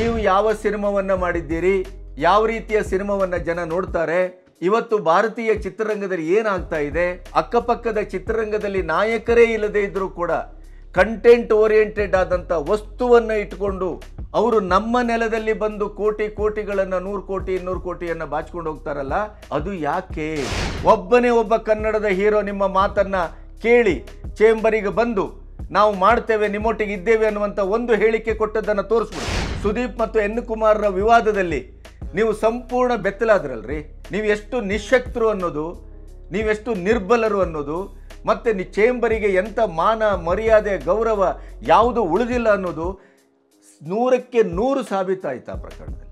ನೀವು ಯಾವ ಸಿನಿಮಾವನ್ನ ಮಾಡಿದ್ದೀರಿ ಯಾವ ರೀತಿಯ ಸಿನಿಮಾವನ್ನ ಜನ ನೋಡ್ತಾರೆ ಇವತ್ತು ಭಾರತೀಯ ಚಿತ್ರರಂಗದಲ್ಲಿ ಏನಾಗ್ತಾ ಇದೆ ಅಕ್ಕಪಕ್ಕದ ಚಿತ್ರರಂಗದಲ್ಲಿ ನಾಯಕರೇ ಇಲ್ಲದೆ ಇದ್ದರೂ ಕೂಡ ಕಂಟೆಂಟ್ ಓರಿಯೆಂಟೆಡ್ ಆದಂಥ ವಸ್ತುವನ್ನು ಇಟ್ಕೊಂಡು ಅವರು ನಮ್ಮ ನೆಲದಲ್ಲಿ ಬಂದು ಕೋಟಿ ಕೋಟಿಗಳನ್ನು ನೂರು ಕೋಟಿ ಇನ್ನೂರು ಕೋಟಿಯನ್ನು ಬಾಚ್ಕೊಂಡು ಹೋಗ್ತಾರಲ್ಲ ಅದು ಯಾಕೆ ಒಬ್ಬನೇ ಒಬ್ಬ ಕನ್ನಡದ ಹೀರೋ ನಿಮ್ಮ ಮಾತನ್ನು ಕೇಳಿ ಚೇಂಬರಿಗೆ ಬಂದು ನಾವು ಮಾಡ್ತೇವೆ ನಿಮ್ಮೊಟ್ಟಿಗೆ ಇದ್ದೇವೆ ಅನ್ನುವಂಥ ಒಂದು ಹೇಳಿಕೆ ಕೊಟ್ಟದ್ದನ್ನು ತೋರಿಸ್ಬಿಡಿ ಸುದೀಪ್ ಮತ್ತು ಎನ್ ಕುಮಾರ್ರ ವಿವಾದದಲ್ಲಿ ನೀವು ಸಂಪೂರ್ಣ ಬೆತ್ತಲಾದ್ರಲ್ರಿ ನೀವು ಎಷ್ಟು ನಿಶಕ್ತರು ಅನ್ನೋದು ನೀವೆಷ್ಟು ನಿರ್ಬಲರು ಅನ್ನೋದು ಮತ್ತು ನಿ ಚೇಂಬರಿಗೆ ಎಂಥ ಮಾನ ಮರ್ಯಾದೆ ಗೌರವ ಯಾವುದು ಉಳಿದಿಲ್ಲ ಅನ್ನೋದು ನೂರಕ್ಕೆ ನೂರು ಸಾಬೀತಾಯಿತು ಆ ಪ್ರಕರಣದಲ್ಲಿ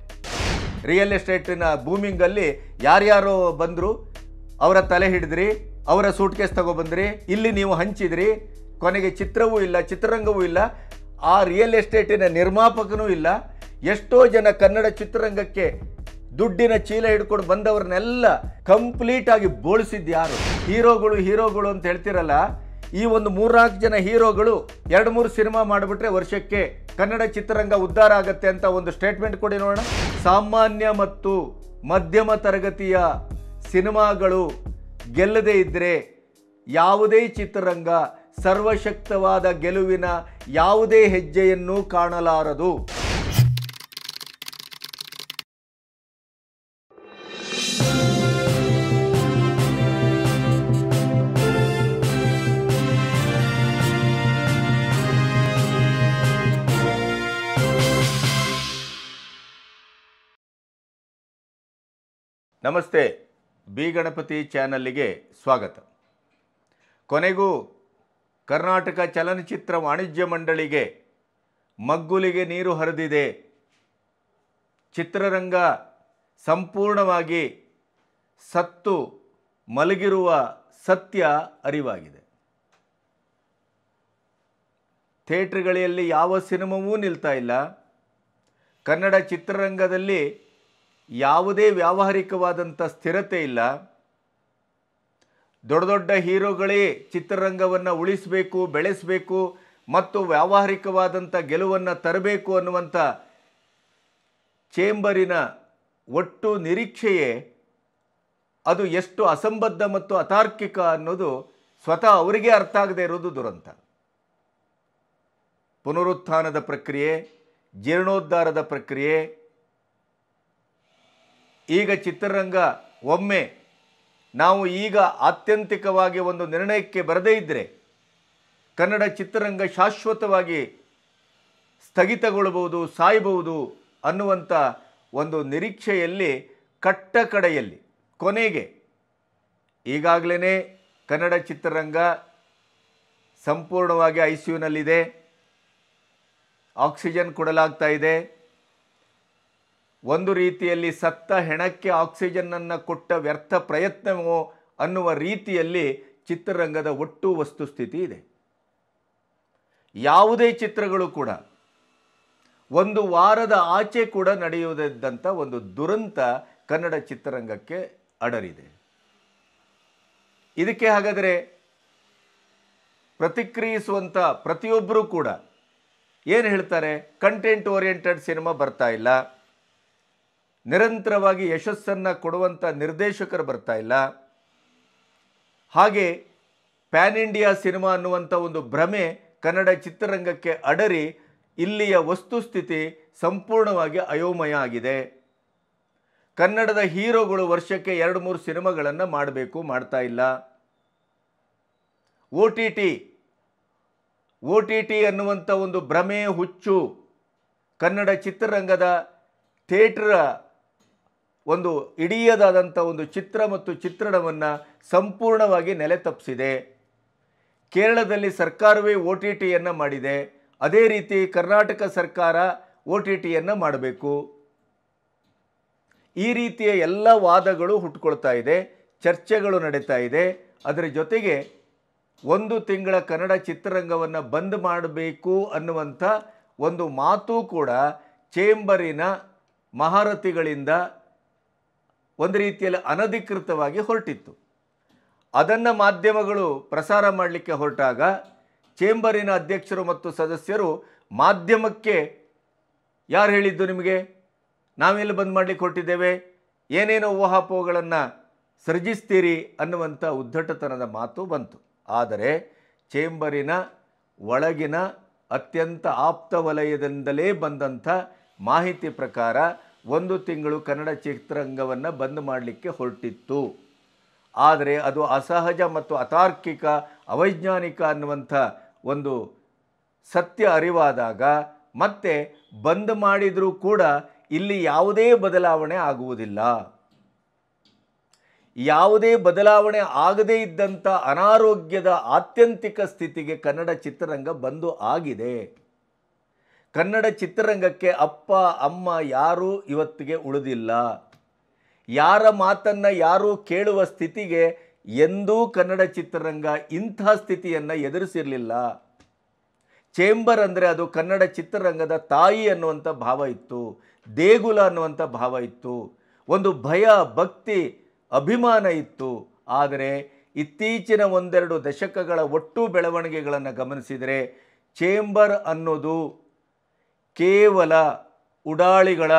ರಿಯಲ್ ಎಸ್ಟೇಟಿನ ಬೂಮಿಂಗಲ್ಲಿ ಯಾರ್ಯಾರೋ ಬಂದರು ಅವರ ತಲೆ ಹಿಡಿದ್ರಿ ಅವರ ಸೂಟ್ಕೇಸ್ ತಗೊಬಂದ್ರಿ ಇಲ್ಲಿ ನೀವು ಹಂಚಿದ್ರಿ ಕೊನೆಗೆ ಚಿತ್ರವೂ ಇಲ್ಲ ಚಿತ್ರರಂಗವೂ ಇಲ್ಲ ಆ ರಿಯಲ್ ಎಸ್ಟೇಟಿನ ನಿರ್ಮಾಪಕನೂ ಇಲ್ಲ ಎಷ್ಟೋ ಜನ ಕನ್ನಡ ಚಿತ್ರರಂಗಕ್ಕೆ ದುಡ್ಡಿನ ಚೀಲ ಹಿಡ್ಕೊಂಡು ಬಂದವ್ರನ್ನೆಲ್ಲ ಕಂಪ್ಲೀಟ್ ಆಗಿ ಬೋಳಿಸಿದ್ದು ಯಾರು ಹೀರೋಗಳು ಹೀರೋಗಳು ಅಂತ ಹೇಳ್ತಿರಲ್ಲ ಈ ಒಂದು ಮೂರ್ನಾಲ್ಕು ಜನ ಹೀರೋಗಳು ಎರಡು ಮೂರು ಸಿನಿಮಾ ಮಾಡಿಬಿಟ್ರೆ ವರ್ಷಕ್ಕೆ ಕನ್ನಡ ಚಿತ್ರರಂಗ ಉದ್ಧಾರ ಆಗತ್ತೆ ಅಂತ ಒಂದು ಸ್ಟೇಟ್ಮೆಂಟ್ ಕೊಡಿ ನೋಡೋಣ ಸಾಮಾನ್ಯ ಮತ್ತು ಮಧ್ಯಮ ತರಗತಿಯ ಸಿನಿಮಾಗಳು ಗೆಲ್ಲದೇ ಇದ್ದರೆ ಯಾವುದೇ ಚಿತ್ರರಂಗ ಸರ್ವಶಕ್ತವಾದ ಗೆಲುವಿನ ಯಾವುದೇ ಹೆಜ್ಜೆಯನ್ನು ಕಾಣಲಾರದು ನಮಸ್ತೆ ಬಿ ಗಣಪತಿ ಚಾನಲ್ಲಿಗೆ ಸ್ವಾಗತ ಕೊನೆಗೂ ಕರ್ನಾಟಕ ಚಲನಚಿತ್ರ ವಾಣಿಜ್ಯ ಮಂಡಳಿಗೆ ಮಗ್ಗುಲಿಗೆ ನೀರು ಹರಿದಿದೆ ಚಿತ್ರರಂಗ ಸಂಪೂರ್ಣವಾಗಿ ಸತ್ತು ಮಲಗಿರುವ ಸತ್ಯ ಅರಿವಾಗಿದೆ ಥಿಯೇಟ್ರ್ಗಳಲ್ಲಿ ಯಾವ ಸಿನಿಮಾವೂ ನಿಲ್ತಾ ಇಲ್ಲ ಕನ್ನಡ ಚಿತ್ರರಂಗದಲ್ಲಿ ಯಾವುದೇ ವ್ಯಾವಹಾರಿಕವಾದಂಥ ಸ್ಥಿರತೆ ಇಲ್ಲ ದೊಡ್ಡ ದೊಡ್ಡ ಹೀರೋಗಳೇ ಚಿತ್ರರಂಗವನ್ನು ಉಳಿಸಬೇಕು ಬೆಳೆಸಬೇಕು ಮತ್ತು ವ್ಯಾವಹಾರಿಕವಾದಂಥ ಗೆಲುವನ್ನು ತರಬೇಕು ಅನ್ನುವಂಥ ಚೇಂಬರಿನ ಒಟ್ಟು ನಿರೀಕ್ಷೆಯೇ ಅದು ಎಷ್ಟು ಅಸಂಬದ್ಧ ಮತ್ತು ಅತಾರ್ಕಿಕ ಅನ್ನೋದು ಸ್ವತಃ ಅವರಿಗೆ ಅರ್ಥ ಆಗದೆ ಇರೋದು ದುರಂತ ಪುನರುತ್ಥಾನದ ಪ್ರಕ್ರಿಯೆ ಜೀರ್ಣೋದ್ಧಾರದ ಪ್ರಕ್ರಿಯೆ ಈಗ ಚಿತ್ರರಂಗ ಒಮ್ಮೆ ನಾವು ಈಗ ಆತ್ಯಂತಿಕವಾಗಿ ಒಂದು ನಿರ್ಣಯಕ್ಕೆ ಬರದೇ ಇದ್ದರೆ ಕನ್ನಡ ಚಿತ್ರರಂಗ ಶಾಶ್ವತವಾಗಿ ಸ್ಥಗಿತಗೊಳ್ಳಬಹುದು ಸಾಯಬಹುದು ಅನ್ನುವಂಥ ಒಂದು ನಿರೀಕ್ಷೆಯಲ್ಲಿ ಕಟ್ಟ ಕಡೆಯಲ್ಲಿ ಕೊನೆಗೆ ಈಗಾಗಲೇ ಕನ್ನಡ ಚಿತ್ರರಂಗ ಸಂಪೂರ್ಣವಾಗಿ ಐ ಸಿ ಯುನಲ್ಲಿದೆ ಆಕ್ಸಿಜನ್ ಕೊಡಲಾಗ್ತಾ ಇದೆ ಒಂದು ರೀತಿಯಲ್ಲಿ ಸತ್ತ ಹೆಣಕ್ಕೆ ಆಕ್ಸಿಜನ್ನನ್ನು ಕೊಟ್ಟ ವ್ಯರ್ಥ ಪ್ರಯತ್ನವೋ ಅನ್ನುವ ರೀತಿಯಲ್ಲಿ ಚಿತ್ರರಂಗದ ಒಟ್ಟು ವಸ್ತುಸ್ಥಿತಿ ಇದೆ ಯಾವುದೇ ಚಿತ್ರಗಳು ಕೂಡ ಒಂದು ವಾರದ ಆಚೆ ಕೂಡ ನಡೆಯುವುದಂಥ ಒಂದು ದುರಂತ ಕನ್ನಡ ಚಿತ್ರರಂಗಕ್ಕೆ ಅಡರಿದೆ ಇದಕ್ಕೆ ಹಾಗಾದರೆ ಪ್ರತಿಕ್ರಿಯಿಸುವಂಥ ಪ್ರತಿಯೊಬ್ಬರೂ ಕೂಡ ಏನು ಹೇಳ್ತಾರೆ ಕಂಟೆಂಟ್ ಓರಿಯೆಂಟೆಡ್ ಸಿನಿಮಾ ಬರ್ತಾ ಇಲ್ಲ ನಿರಂತರವಾಗಿ ಯಶಸ್ಸನ್ನು ಕೊಡುವಂಥ ನಿರ್ದೇಶಕರು ಬರ್ತಾ ಇಲ್ಲ ಹಾಗೆ ಪ್ಯಾನ್ ಇಂಡಿಯಾ ಸಿನಿಮಾ ಅನ್ನುವಂಥ ಒಂದು ಭ್ರಮೆ ಕನ್ನಡ ಚಿತ್ರರಂಗಕ್ಕೆ ಅಡರಿ ಇಲ್ಲಿಯ ವಸ್ತುಸ್ಥಿತಿ ಸಂಪೂರ್ಣವಾಗಿ ಅಯೋಮಯ ಆಗಿದೆ ಕನ್ನಡದ ಹೀರೋಗಳು ವರ್ಷಕ್ಕೆ ಎರಡು ಮೂರು ಸಿನಿಮಾಗಳನ್ನು ಮಾಡಬೇಕು ಮಾಡ್ತಾ ಇಲ್ಲ O T T O T T ಅನ್ನುವಂಥ ಒಂದು ಭ್ರಮೆ ಹುಚ್ಚು ಕನ್ನಡ ಚಿತ್ರರಂಗದ ಥಿಯೇಟ್ರ ಒಂದು ಇಡೀಯದಾದಂಥ ಒಂದು ಚಿತ್ರ ಮತ್ತು ಚಿತ್ರಣವನ್ನು ಸಂಪೂರ್ಣವಾಗಿ ನೆಲೆ ತಪ್ಪಿಸಿದೆ ಕೇರಳದಲ್ಲಿ ಸರ್ಕಾರವೇ ಒ ಟಿ ಟಿಯನ್ನು ಮಾಡಿದೆ ಅದೇ ರೀತಿ ಕರ್ನಾಟಕ ಸರ್ಕಾರ ಓ ಟಿ ಟಿಯನ್ನು ಮಾಡಬೇಕು ಈ ರೀತಿಯ ಎಲ್ಲ ವಾದಗಳು ಹುಟ್ಕೊಳ್ತಾ ಇದೆ ಚರ್ಚೆಗಳು ನಡೀತಾ ಇದೆ ಅದರ ಜೊತೆಗೆ ಒಂದು ತಿಂಗಳ ಕನ್ನಡ ಚಿತ್ರರಂಗವನ್ನು ಬಂದ್ ಮಾಡಬೇಕು ಅನ್ನುವಂಥ ಒಂದು ಮಾತು ಕೂಡ ಚೇಂಬರಿನ ಮಹಾರಥಿಗಳಿಂದ ಒಂದು ರೀತಿಯಲ್ಲಿ ಅನಧಿಕೃತವಾಗಿ ಹೊರಟಿತ್ತು ಅದನ್ನು ಮಾಧ್ಯಮಗಳು ಪ್ರಸಾರ ಮಾಡಲಿಕ್ಕೆ ಹೊರಟಾಗ ಚೇಂಬರಿನ ಅಧ್ಯಕ್ಷರು ಮತ್ತು ಸದಸ್ಯರು ಮಾಧ್ಯಮಕ್ಕೆ ಯಾರು ಹೇಳಿದ್ದು ನಿಮಗೆ ನಾವೆಲ್ಲಿ ಬಂದ್ ಮಾಡಲಿಕ್ಕೆ ಹೊರಟಿದ್ದೇವೆ ಏನೇನೋ ಊಹಾಪೋಹಗಳನ್ನು ಸೃಜಿಸ್ತೀರಿ ಅನ್ನುವಂಥ ಉದ್ದಟತನದ ಮಾತು ಬಂತು ಆದರೆ ಚೇಂಬರಿನ ಒಳಗಿನ ಅತ್ಯಂತ ಆಪ್ತ ವಲಯದಿಂದಲೇ ಬಂದಂಥ ಮಾಹಿತಿ ಪ್ರಕಾರ ಒಂದು ತಿಂಗಳು ಕನ್ನಡ ಚಿತ್ರರಂಗವನ್ನು ಬಂದ್ ಮಾಡಲಿಕ್ಕೆ ಹೊರಟಿತ್ತು ಆದರೆ ಅದು ಅಸಹಜ ಮತ್ತು ಅತಾರ್ಕಿಕ ಅವೈಜ್ಞಾನಿಕ ಅನ್ನುವಂಥ ಒಂದು ಸತ್ಯ ಅರಿವಾದಾಗ ಮತ್ತೆ ಬಂದ್ ಮಾಡಿದರೂ ಕೂಡ ಇಲ್ಲಿ ಯಾವುದೇ ಬದಲಾವಣೆ ಆಗುವುದಿಲ್ಲ ಯಾವುದೇ ಬದಲಾವಣೆ ಆಗದೇ ಇದ್ದಂಥ ಅನಾರೋಗ್ಯದ ಆತ್ಯಂತಿಕ ಸ್ಥಿತಿಗೆ ಕನ್ನಡ ಚಿತ್ರರಂಗ ಬಂದು ಆಗಿದೆ ಕನ್ನಡ ಚಿತ್ರರಂಗಕ್ಕೆ ಅಪ್ಪ ಅಮ್ಮ ಯಾರೂ ಇವತ್ತಿಗೆ ಉಳಿದಿಲ್ಲ ಯಾರ ಮಾತನ್ನು ಯಾರೂ ಕೇಳುವ ಸ್ಥಿತಿಗೆ ಎಂದೂ ಕನ್ನಡ ಚಿತ್ರರಂಗ ಇಂಥ ಸ್ಥಿತಿಯನ್ನು ಎದುರಿಸಿರಲಿಲ್ಲ ಚೇಂಬರ್ ಅಂದರೆ ಅದು ಕನ್ನಡ ಚಿತ್ರರಂಗದ ತಾಯಿ ಅನ್ನುವಂಥ ಭಾವ ಇತ್ತು ದೇಗುಲ ಅನ್ನುವಂಥ ಭಾವ ಇತ್ತು ಒಂದು ಭಯ ಭಕ್ತಿ ಅಭಿಮಾನ ಇತ್ತು ಆದರೆ ಇತ್ತೀಚಿನ ಒಂದೆರಡು ದಶಕಗಳ ಒಟ್ಟು ಬೆಳವಣಿಗೆಗಳನ್ನು ಗಮನಿಸಿದರೆ ಚೇಂಬರ್ ಅನ್ನೋದು ಕೇವಲ ಉಡಾಳಿಗಳ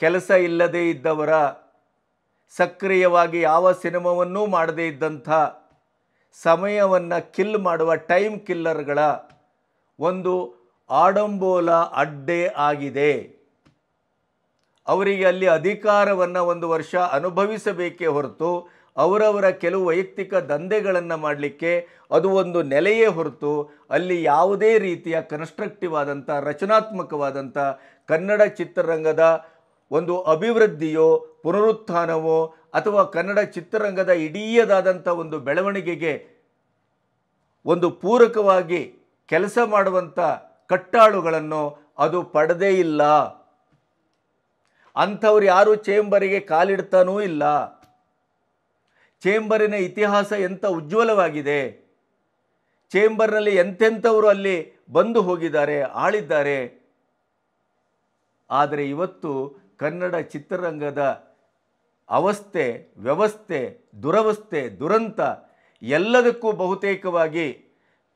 ಕೆಲಸ ಇಲ್ಲದೇ ಇದ್ದವರ ಸಕ್ರಿಯವಾಗಿ ಯಾವ ಸಿನಿಮಾವನ್ನೂ ಮಾಡದೇ ಇದ್ದಂಥ ಸಮಯವನ್ನು ಕಿಲ್ ಮಾಡುವ ಟೈಮ್ ಕಿಲ್ಲರ್ಗಳ ಒಂದು ಆಡಂಬೋಲ ಅಡ್ಡೆ ಆಗಿದೆ ಅವರಿಗೆ ಅಲ್ಲಿ ಅಧಿಕಾರವನ್ನು ಒಂದು ವರ್ಷ ಅನುಭವಿಸಬೇಕೇ ಹೊರತು ಅವರವರ ಕೆಲವು ವೈಯಕ್ತಿಕ ದಂಧೆಗಳನ್ನು ಮಾಡಲಿಕ್ಕೆ ಅದು ಒಂದು ನೆಲೆಯೇ ಹೊರತು ಅಲ್ಲಿ ಯಾವುದೇ ರೀತಿಯ ಕನ್ಸ್ಟ್ರಕ್ಟಿವ್ ಆದಂಥ ರಚನಾತ್ಮಕವಾದಂಥ ಕನ್ನಡ ಚಿತ್ರರಂಗದ ಒಂದು ಅಭಿವೃದ್ಧಿಯೋ ಪುನರುತ್ಥಾನವೋ ಅಥವಾ ಕನ್ನಡ ಚಿತ್ರರಂಗದ ಇಡೀಯದಾದಂಥ ಒಂದು ಬೆಳವಣಿಗೆಗೆ ಒಂದು ಪೂರಕವಾಗಿ ಕೆಲಸ ಮಾಡುವಂಥ ಕಟ್ಟಾಳುಗಳನ್ನು ಅದು ಪಡೆದೇ ಇಲ್ಲ ಅಂಥವ್ರು ಯಾರು ಚೇಂಬರಿಗೆ ಕಾಲಿಡ್ತಾನೂ ಇಲ್ಲ ಚೇಂಬರಿನ ಇತಿಹಾಸ ಎಂಥ ಉಜ್ವಲವಾಗಿದೆ ಚೇಂಬರ್ನಲ್ಲಿ ಎಂತೆಂಥವರು ಅಲ್ಲಿ ಬಂದು ಹೋಗಿದ್ದಾರೆ ಆಳಿದ್ದಾರೆ ಆದರೆ ಇವತ್ತು ಕನ್ನಡ ಚಿತ್ರರಂಗದ ಅವಸ್ಥೆ ವ್ಯವಸ್ಥೆ ದುರವಸ್ಥೆ ದುರಂತ ಎಲ್ಲದಕ್ಕೂ ಬಹುತೇಕವಾಗಿ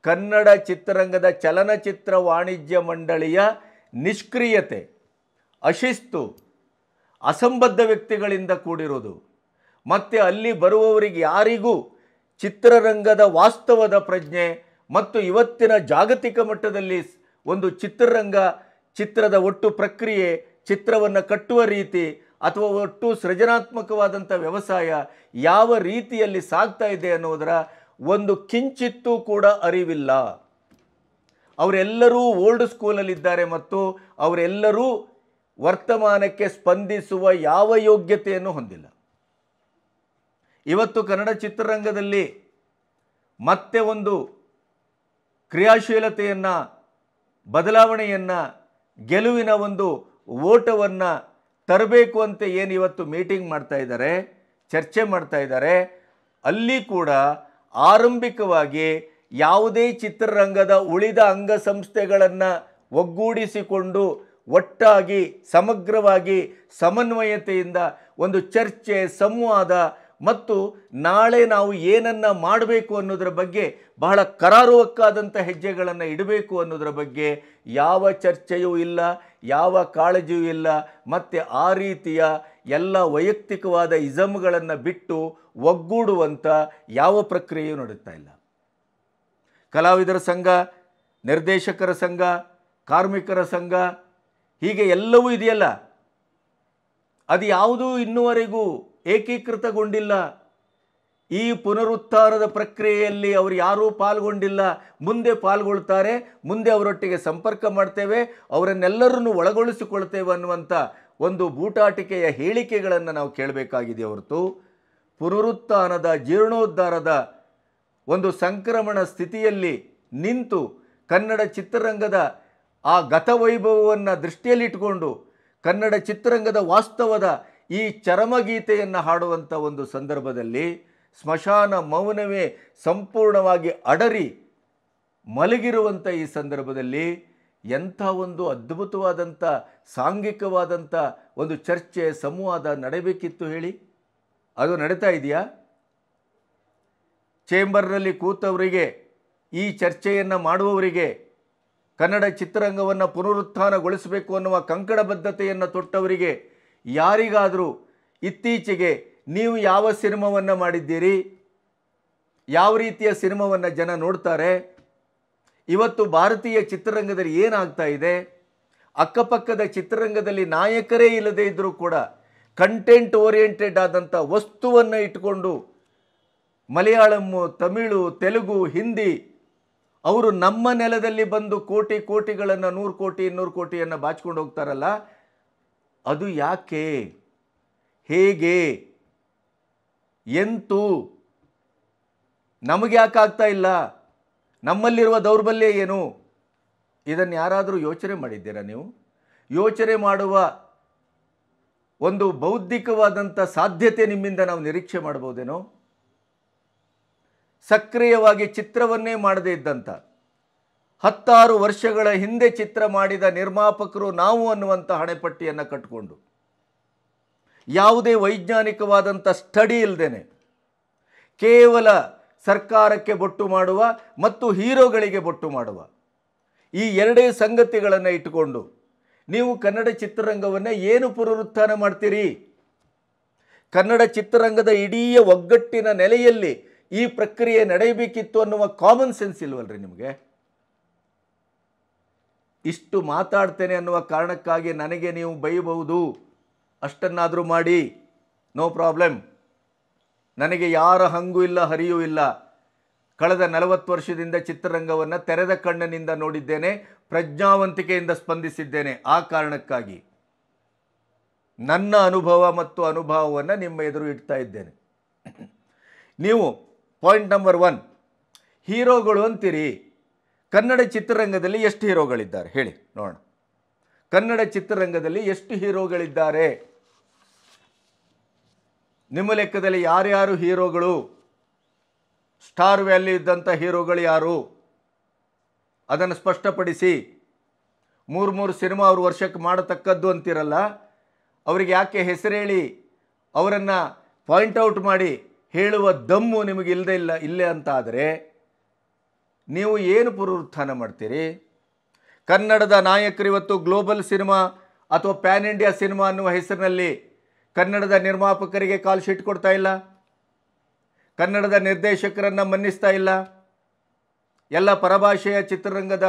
ಕನ್ನಡ ಚಿತ್ರರಂಗದ ಚಲನಚಿತ್ರ ವಾಣಿಜ್ಯ ಮಂಡಳಿಯ ನಿಷ್ಕ್ರಿಯತೆ ಅಶಿಸ್ತು ಅಸಂಬದ್ಧ ವ್ಯಕ್ತಿಗಳಿಂದ ಕೂಡಿರೋದು ಮತ್ತು ಅಲ್ಲಿ ಬರುವವರಿಗೆ ಯಾರಿಗೂ ಚಿತ್ರರಂಗದ ವಾಸ್ತವದ ಪ್ರಜ್ಞೆ ಮತ್ತು ಇವತ್ತಿನ ಜಾಗತಿಕ ಮಟ್ಟದಲ್ಲಿ ಒಂದು ಚಿತ್ರರಂಗ ಚಿತ್ರದ ಒಟ್ಟು ಪ್ರಕ್ರಿಯೆ ಚಿತ್ರವನ್ನು ಕಟ್ಟುವ ರೀತಿ ಅಥವಾ ಒಟ್ಟು ಸೃಜನಾತ್ಮಕವಾದಂಥ ವ್ಯವಸಾಯ ಯಾವ ರೀತಿಯಲ್ಲಿ ಸಾಗ್ತಾ ಇದೆ ಅನ್ನೋದರ ಒಂದು ಕಿಂಚಿತ್ತೂ ಕೂಡ ಅರಿವಿಲ್ಲ ಅವರೆಲ್ಲರೂ ಓಲ್ಡ್ ಸ್ಕೂಲಲ್ಲಿದ್ದಾರೆ ಮತ್ತು ಅವರೆಲ್ಲರೂ ವರ್ತಮಾನಕ್ಕೆ ಸ್ಪಂದಿಸುವ ಯಾವ ಯೋಗ್ಯತೆಯನ್ನು ಹೊಂದಿಲ್ಲ ಇವತ್ತು ಕನ್ನಡ ಚಿತ್ರರಂಗದಲ್ಲಿ ಮತ್ತೆ ಒಂದು ಕ್ರಿಯಾಶೀಲತೆಯನ್ನು ಬದಲಾವಣೆಯನ್ನು ಗೆಲುವಿನ ಒಂದು ಓಟವನ್ನು ತರಬೇಕು ಅಂತ ಏನು ಇವತ್ತು ಮೀಟಿಂಗ್ ಮಾಡ್ತಾ ಇದ್ದಾರೆ ಚರ್ಚೆ ಮಾಡ್ತಾ ಇದ್ದಾರೆ ಅಲ್ಲಿ ಕೂಡ ಆರಂಭಿಕವಾಗಿ ಯಾವುದೇ ಚಿತ್ರರಂಗದ ಉಳಿದ ಅಂಗಸಂಸ್ಥೆಗಳನ್ನು ಒಗ್ಗೂಡಿಸಿಕೊಂಡು ಒಟ್ಟಾಗಿ ಸಮಗ್ರವಾಗಿ ಸಮನ್ವಯತೆಯಿಂದ ಒಂದು ಚರ್ಚೆ ಸಂವಾದ ಮತ್ತು ನಾಳೆ ನಾವು ಏನನ್ನು ಮಾಡಬೇಕು ಅನ್ನೋದರ ಬಗ್ಗೆ ಬಹಳ ಕರಾರುವಕ್ಕಾದಂಥ ಹೆಜ್ಜೆಗಳನ್ನು ಇಡಬೇಕು ಅನ್ನೋದರ ಬಗ್ಗೆ ಯಾವ ಚರ್ಚೆಯೂ ಇಲ್ಲ ಯಾವ ಕಾಳಜಿಯೂ ಇಲ್ಲ ಮತ್ತು ಆ ರೀತಿಯ ಎಲ್ಲ ವೈಯಕ್ತಿಕವಾದ ಇಜಮ್ಗಳನ್ನು ಬಿಟ್ಟು ಒಗ್ಗೂಡುವಂಥ ಯಾವ ಪ್ರಕ್ರಿಯೆಯೂ ನಡೀತಾ ಇಲ್ಲ ಕಲಾವಿದರ ಸಂಘ ನಿರ್ದೇಶಕರ ಸಂಘ ಕಾರ್ಮಿಕರ ಸಂಘ ಹೀಗೆ ಎಲ್ಲವೂ ಇದೆಯಲ್ಲ ಅದು ಯಾವುದೂ ಇನ್ನುವರೆಗೂ ಏಕೀಕೃತಗೊಂಡಿಲ್ಲ ಈ ಪುನರುತ್ಥಾರದ ಪ್ರಕ್ರಿಯೆಯಲ್ಲಿ ಅವರು ಯಾರೂ ಪಾಲ್ಗೊಂಡಿಲ್ಲ ಮುಂದೆ ಪಾಲ್ಗೊಳ್ತಾರೆ ಮುಂದೆ ಅವರೊಟ್ಟಿಗೆ ಸಂಪರ್ಕ ಮಾಡ್ತೇವೆ ಅವರನ್ನೆಲ್ಲರನ್ನು ಒಳಗೊಳಿಸಿಕೊಳ್ತೇವೆ ಅನ್ನುವಂಥ ಒಂದು ಬೂಟಾಟಿಕೆಯ ಹೇಳಿಕೆಗಳನ್ನು ನಾವು ಕೇಳಬೇಕಾಗಿದೆ ಹೊರತು ಪುನರುತ್ಥಾನದ ಜೀರ್ಣೋದ್ಧಾರದ ಒಂದು ಸಂಕ್ರಮಣ ಸ್ಥಿತಿಯಲ್ಲಿ ನಿಂತು ಕನ್ನಡ ಚಿತ್ರರಂಗದ ಆ ಗತವೈಭವವನ್ನು ದೃಷ್ಟಿಯಲ್ಲಿಟ್ಟುಕೊಂಡು ಕನ್ನಡ ಚಿತ್ರರಂಗದ ವಾಸ್ತವದ ಈ ಚರಮಗೀತೆಯನ್ನು ಹಾಡುವಂಥ ಒಂದು ಸಂದರ್ಭದಲ್ಲಿ ಸ್ಮಶಾನ ಮೌನವೇ ಸಂಪೂರ್ಣವಾಗಿ ಅಡರಿ ಮಲಗಿರುವಂಥ ಈ ಸಂದರ್ಭದಲ್ಲಿ ಎಂಥ ಒಂದು ಅದ್ಭುತವಾದಂಥ ಸಾಂಘಿಕವಾದಂಥ ಒಂದು ಚರ್ಚೆ ಸಂವಾದ ನಡೆಯಬೇಕಿತ್ತು ಹೇಳಿ ಅದು ನಡೀತಾ ಇದೆಯಾ ಚೇಂಬರ್ನಲ್ಲಿ ಕೂತವರಿಗೆ ಈ ಚರ್ಚೆಯನ್ನು ಮಾಡುವವರಿಗೆ ಕನ್ನಡ ಚಿತ್ರರಂಗವನ್ನು ಪುನರುತ್ಥಾನಗೊಳಿಸಬೇಕು ಅನ್ನುವ ಕಂಕಣಬದ್ಧತೆಯನ್ನು ತೊಟ್ಟವರಿಗೆ ಯಾರಿಗಾದರೂ ಇತ್ತೀಚೆಗೆ ನೀವು ಯಾವ ಸಿನಿಮಾವನ್ನು ಮಾಡಿದ್ದೀರಿ ಯಾವ ರೀತಿಯ ಸಿನಿಮಾವನ್ನು ಜನ ನೋಡ್ತಾರೆ ಇವತ್ತು ಭಾರತೀಯ ಚಿತ್ರರಂಗದಲ್ಲಿ ಏನಾಗ್ತಾ ಇದೆ ಅಕ್ಕಪಕ್ಕದ ಚಿತ್ರರಂಗದಲ್ಲಿ ನಾಯಕರೇ ಇಲ್ಲದೇ ಇದ್ದರೂ ಕೂಡ ಕಂಟೆಂಟ್ ಓರಿಯೆಂಟೆಡ್ ಆದಂಥ ವಸ್ತುವನ್ನು ಇಟ್ಕೊಂಡು ಮಲಯಾಳಮ್ಮು ತಮಿಳು ತೆಲುಗು ಹಿಂದಿ ಅವರು ನಮ್ಮ ನೆಲದಲ್ಲಿ ಬಂದು ಕೋಟಿ ಕೋಟಿಗಳನ್ನು ನೂರು ಕೋಟಿ ಇನ್ನೂರು ಕೋಟಿಯನ್ನು ಬಾಚ್ಕೊಂಡು ಹೋಗ್ತಾರಲ್ಲ ಅದು ಯಾಕೆ ಹೇಗೆ ಎಂತು ನಮಗೆ ಯಾಕಾಗ್ತಾ ಇಲ್ಲ ನಮ್ಮಲ್ಲಿರುವ ದೌರ್ಬಲ್ಯ ಏನು ಇದನ್ನು ಯಾರಾದರೂ ಯೋಚನೆ ಮಾಡಿದ್ದೀರಾ ನೀವು ಯೋಚನೆ ಮಾಡುವ ಒಂದು ಬೌದ್ಧಿಕವಾದಂಥ ಸಾಧ್ಯತೆ ನಿಮ್ಮಿಂದ ನಾವು ನಿರೀಕ್ಷೆ ಮಾಡ್ಬೋದೇನೋ ಸಕ್ರಿಯವಾಗಿ ಚಿತ್ರವನ್ನೇ ಮಾಡದೇ ಇದ್ದಂಥ ಹತ್ತಾರು ವರ್ಷಗಳ ಹಿಂದೆ ಚಿತ್ರ ಮಾಡಿದ ನಿರ್ಮಾಪಕರು ನಾವು ಅನ್ನುವಂಥ ಹಣೆಪಟ್ಟಿಯನ್ನು ಕಟ್ಕೊಂಡು ಯಾವುದೇ ವೈಜ್ಞಾನಿಕವಾದಂಥ ಸ್ಟಡಿ ಇಲ್ಲದೇನೆ ಕೇವಲ ಸರ್ಕಾರಕ್ಕೆ ಬೊಟ್ಟು ಮಾಡುವ ಮತ್ತು ಹೀರೋಗಳಿಗೆ ಬೊಟ್ಟು ಮಾಡುವ ಈ ಎರಡೇ ಸಂಗತಿಗಳನ್ನು ಇಟ್ಟುಕೊಂಡು ನೀವು ಕನ್ನಡ ಚಿತ್ರರಂಗವನ್ನು ಏನು ಪುನರುತ್ಥಾನ ಮಾಡ್ತೀರಿ ಕನ್ನಡ ಚಿತ್ರರಂಗದ ಇಡೀ ಒಗ್ಗಟ್ಟಿನ ನೆಲೆಯಲ್ಲಿ ಈ ಪ್ರಕ್ರಿಯೆ ನಡೆಯಬೇಕಿತ್ತು ಅನ್ನುವ ಕಾಮನ್ ಸೆನ್ಸ್ ಇಲ್ವಲ್ರಿ ನಿಮಗೆ ಇಷ್ಟು ಮಾತಾಡ್ತೇನೆ ಅನ್ನುವ ಕಾರಣಕ್ಕಾಗಿ ನನಗೆ ನೀವು ಬೈಯಬಹುದು ಅಷ್ಟನ್ನಾದರೂ ಮಾಡಿ ನೋ ಪ್ರಾಬ್ಲಮ್ ನನಗೆ ಯಾರ ಹಂಗೂ ಇಲ್ಲ ಹರಿಯೂ ಇಲ್ಲ ಕಳೆದ ನಲವತ್ತು ವರ್ಷದಿಂದ ಚಿತ್ರರಂಗವನ್ನು ತೆರೆದ ಕಣ್ಣಿನಿಂದ ನೋಡಿದ್ದೇನೆ ಪ್ರಜ್ಞಾವಂತಿಕೆಯಿಂದ ಸ್ಪಂದಿಸಿದ್ದೇನೆ ಆ ಕಾರಣಕ್ಕಾಗಿ ನನ್ನ ಅನುಭವ ಮತ್ತು ಅನುಭವವನ್ನು ನಿಮ್ಮ ಎದುರು ಇಡ್ತಾ ಇದ್ದೇನೆ ನೀವು ಪಾಯಿಂಟ್ ನಂಬರ್ ಒನ್ ಹೀರೋಗಳು ಅಂತೀರಿ ಕನ್ನಡ ಚಿತ್ರರಂಗದಲ್ಲಿ ಎಷ್ಟು ಹೀರೋಗಳಿದ್ದಾರೆ ಹೇಳಿ ನೋಡೋಣ ಕನ್ನಡ ಚಿತ್ರರಂಗದಲ್ಲಿ ಎಷ್ಟು ಹೀರೋಗಳಿದ್ದಾರೆ ನಿಮ್ಮ ಲೆಕ್ಕದಲ್ಲಿ ಯಾರ್ಯಾರು ಹೀರೋಗಳು ಸ್ಟಾರ್ ವ್ಯಾಲ್ಯೂ ಇದ್ದಂಥ ಹೀರೋಗಳು ಯಾರು ಅದನ್ನು ಸ್ಪಷ್ಟಪಡಿಸಿ ಮೂರು ಮೂರು ಸಿನಿಮಾ ಅವರು ವರ್ಷಕ್ಕೆ ಮಾಡತಕ್ಕದ್ದು ಅಂತಿರಲ್ಲ ಅವರಿಗೆ ಯಾಕೆ ಹೆಸರೇಳಿ ಅವರನ್ನು ಪಾಯಿಂಟ್ ಔಟ್ ಮಾಡಿ ಹೇಳುವ ದಮ್ಮು ನಿಮಗೆ ಇಲ್ಲದೆ ಇಲ್ಲ ಇಲ್ಲೇ ಅಂತಾದರೆ ನೀವು ಏನು ಪುನರುತ್ಥಾನ ಮಾಡ್ತೀರಿ ಕನ್ನಡದ ನಾಯಕರು ಇವತ್ತು ಗ್ಲೋಬಲ್ ಸಿನಿಮಾ ಅಥವಾ ಪ್ಯಾನ್ ಇಂಡಿಯಾ ಸಿನಿಮಾ ಅನ್ನುವ ಹೆಸರಿನಲ್ಲಿ ಕನ್ನಡದ ನಿರ್ಮಾಪಕರಿಗೆ ಕಾಲ್ ಶೀಟ್ ಕೊಡ್ತಾ ಇಲ್ಲ ಕನ್ನಡದ ನಿರ್ದೇಶಕರನ್ನು ಮನ್ನಿಸ್ತಾ ಇಲ್ಲ ಎಲ್ಲ ಪರಭಾಷೆಯ ಚಿತ್ರರಂಗದ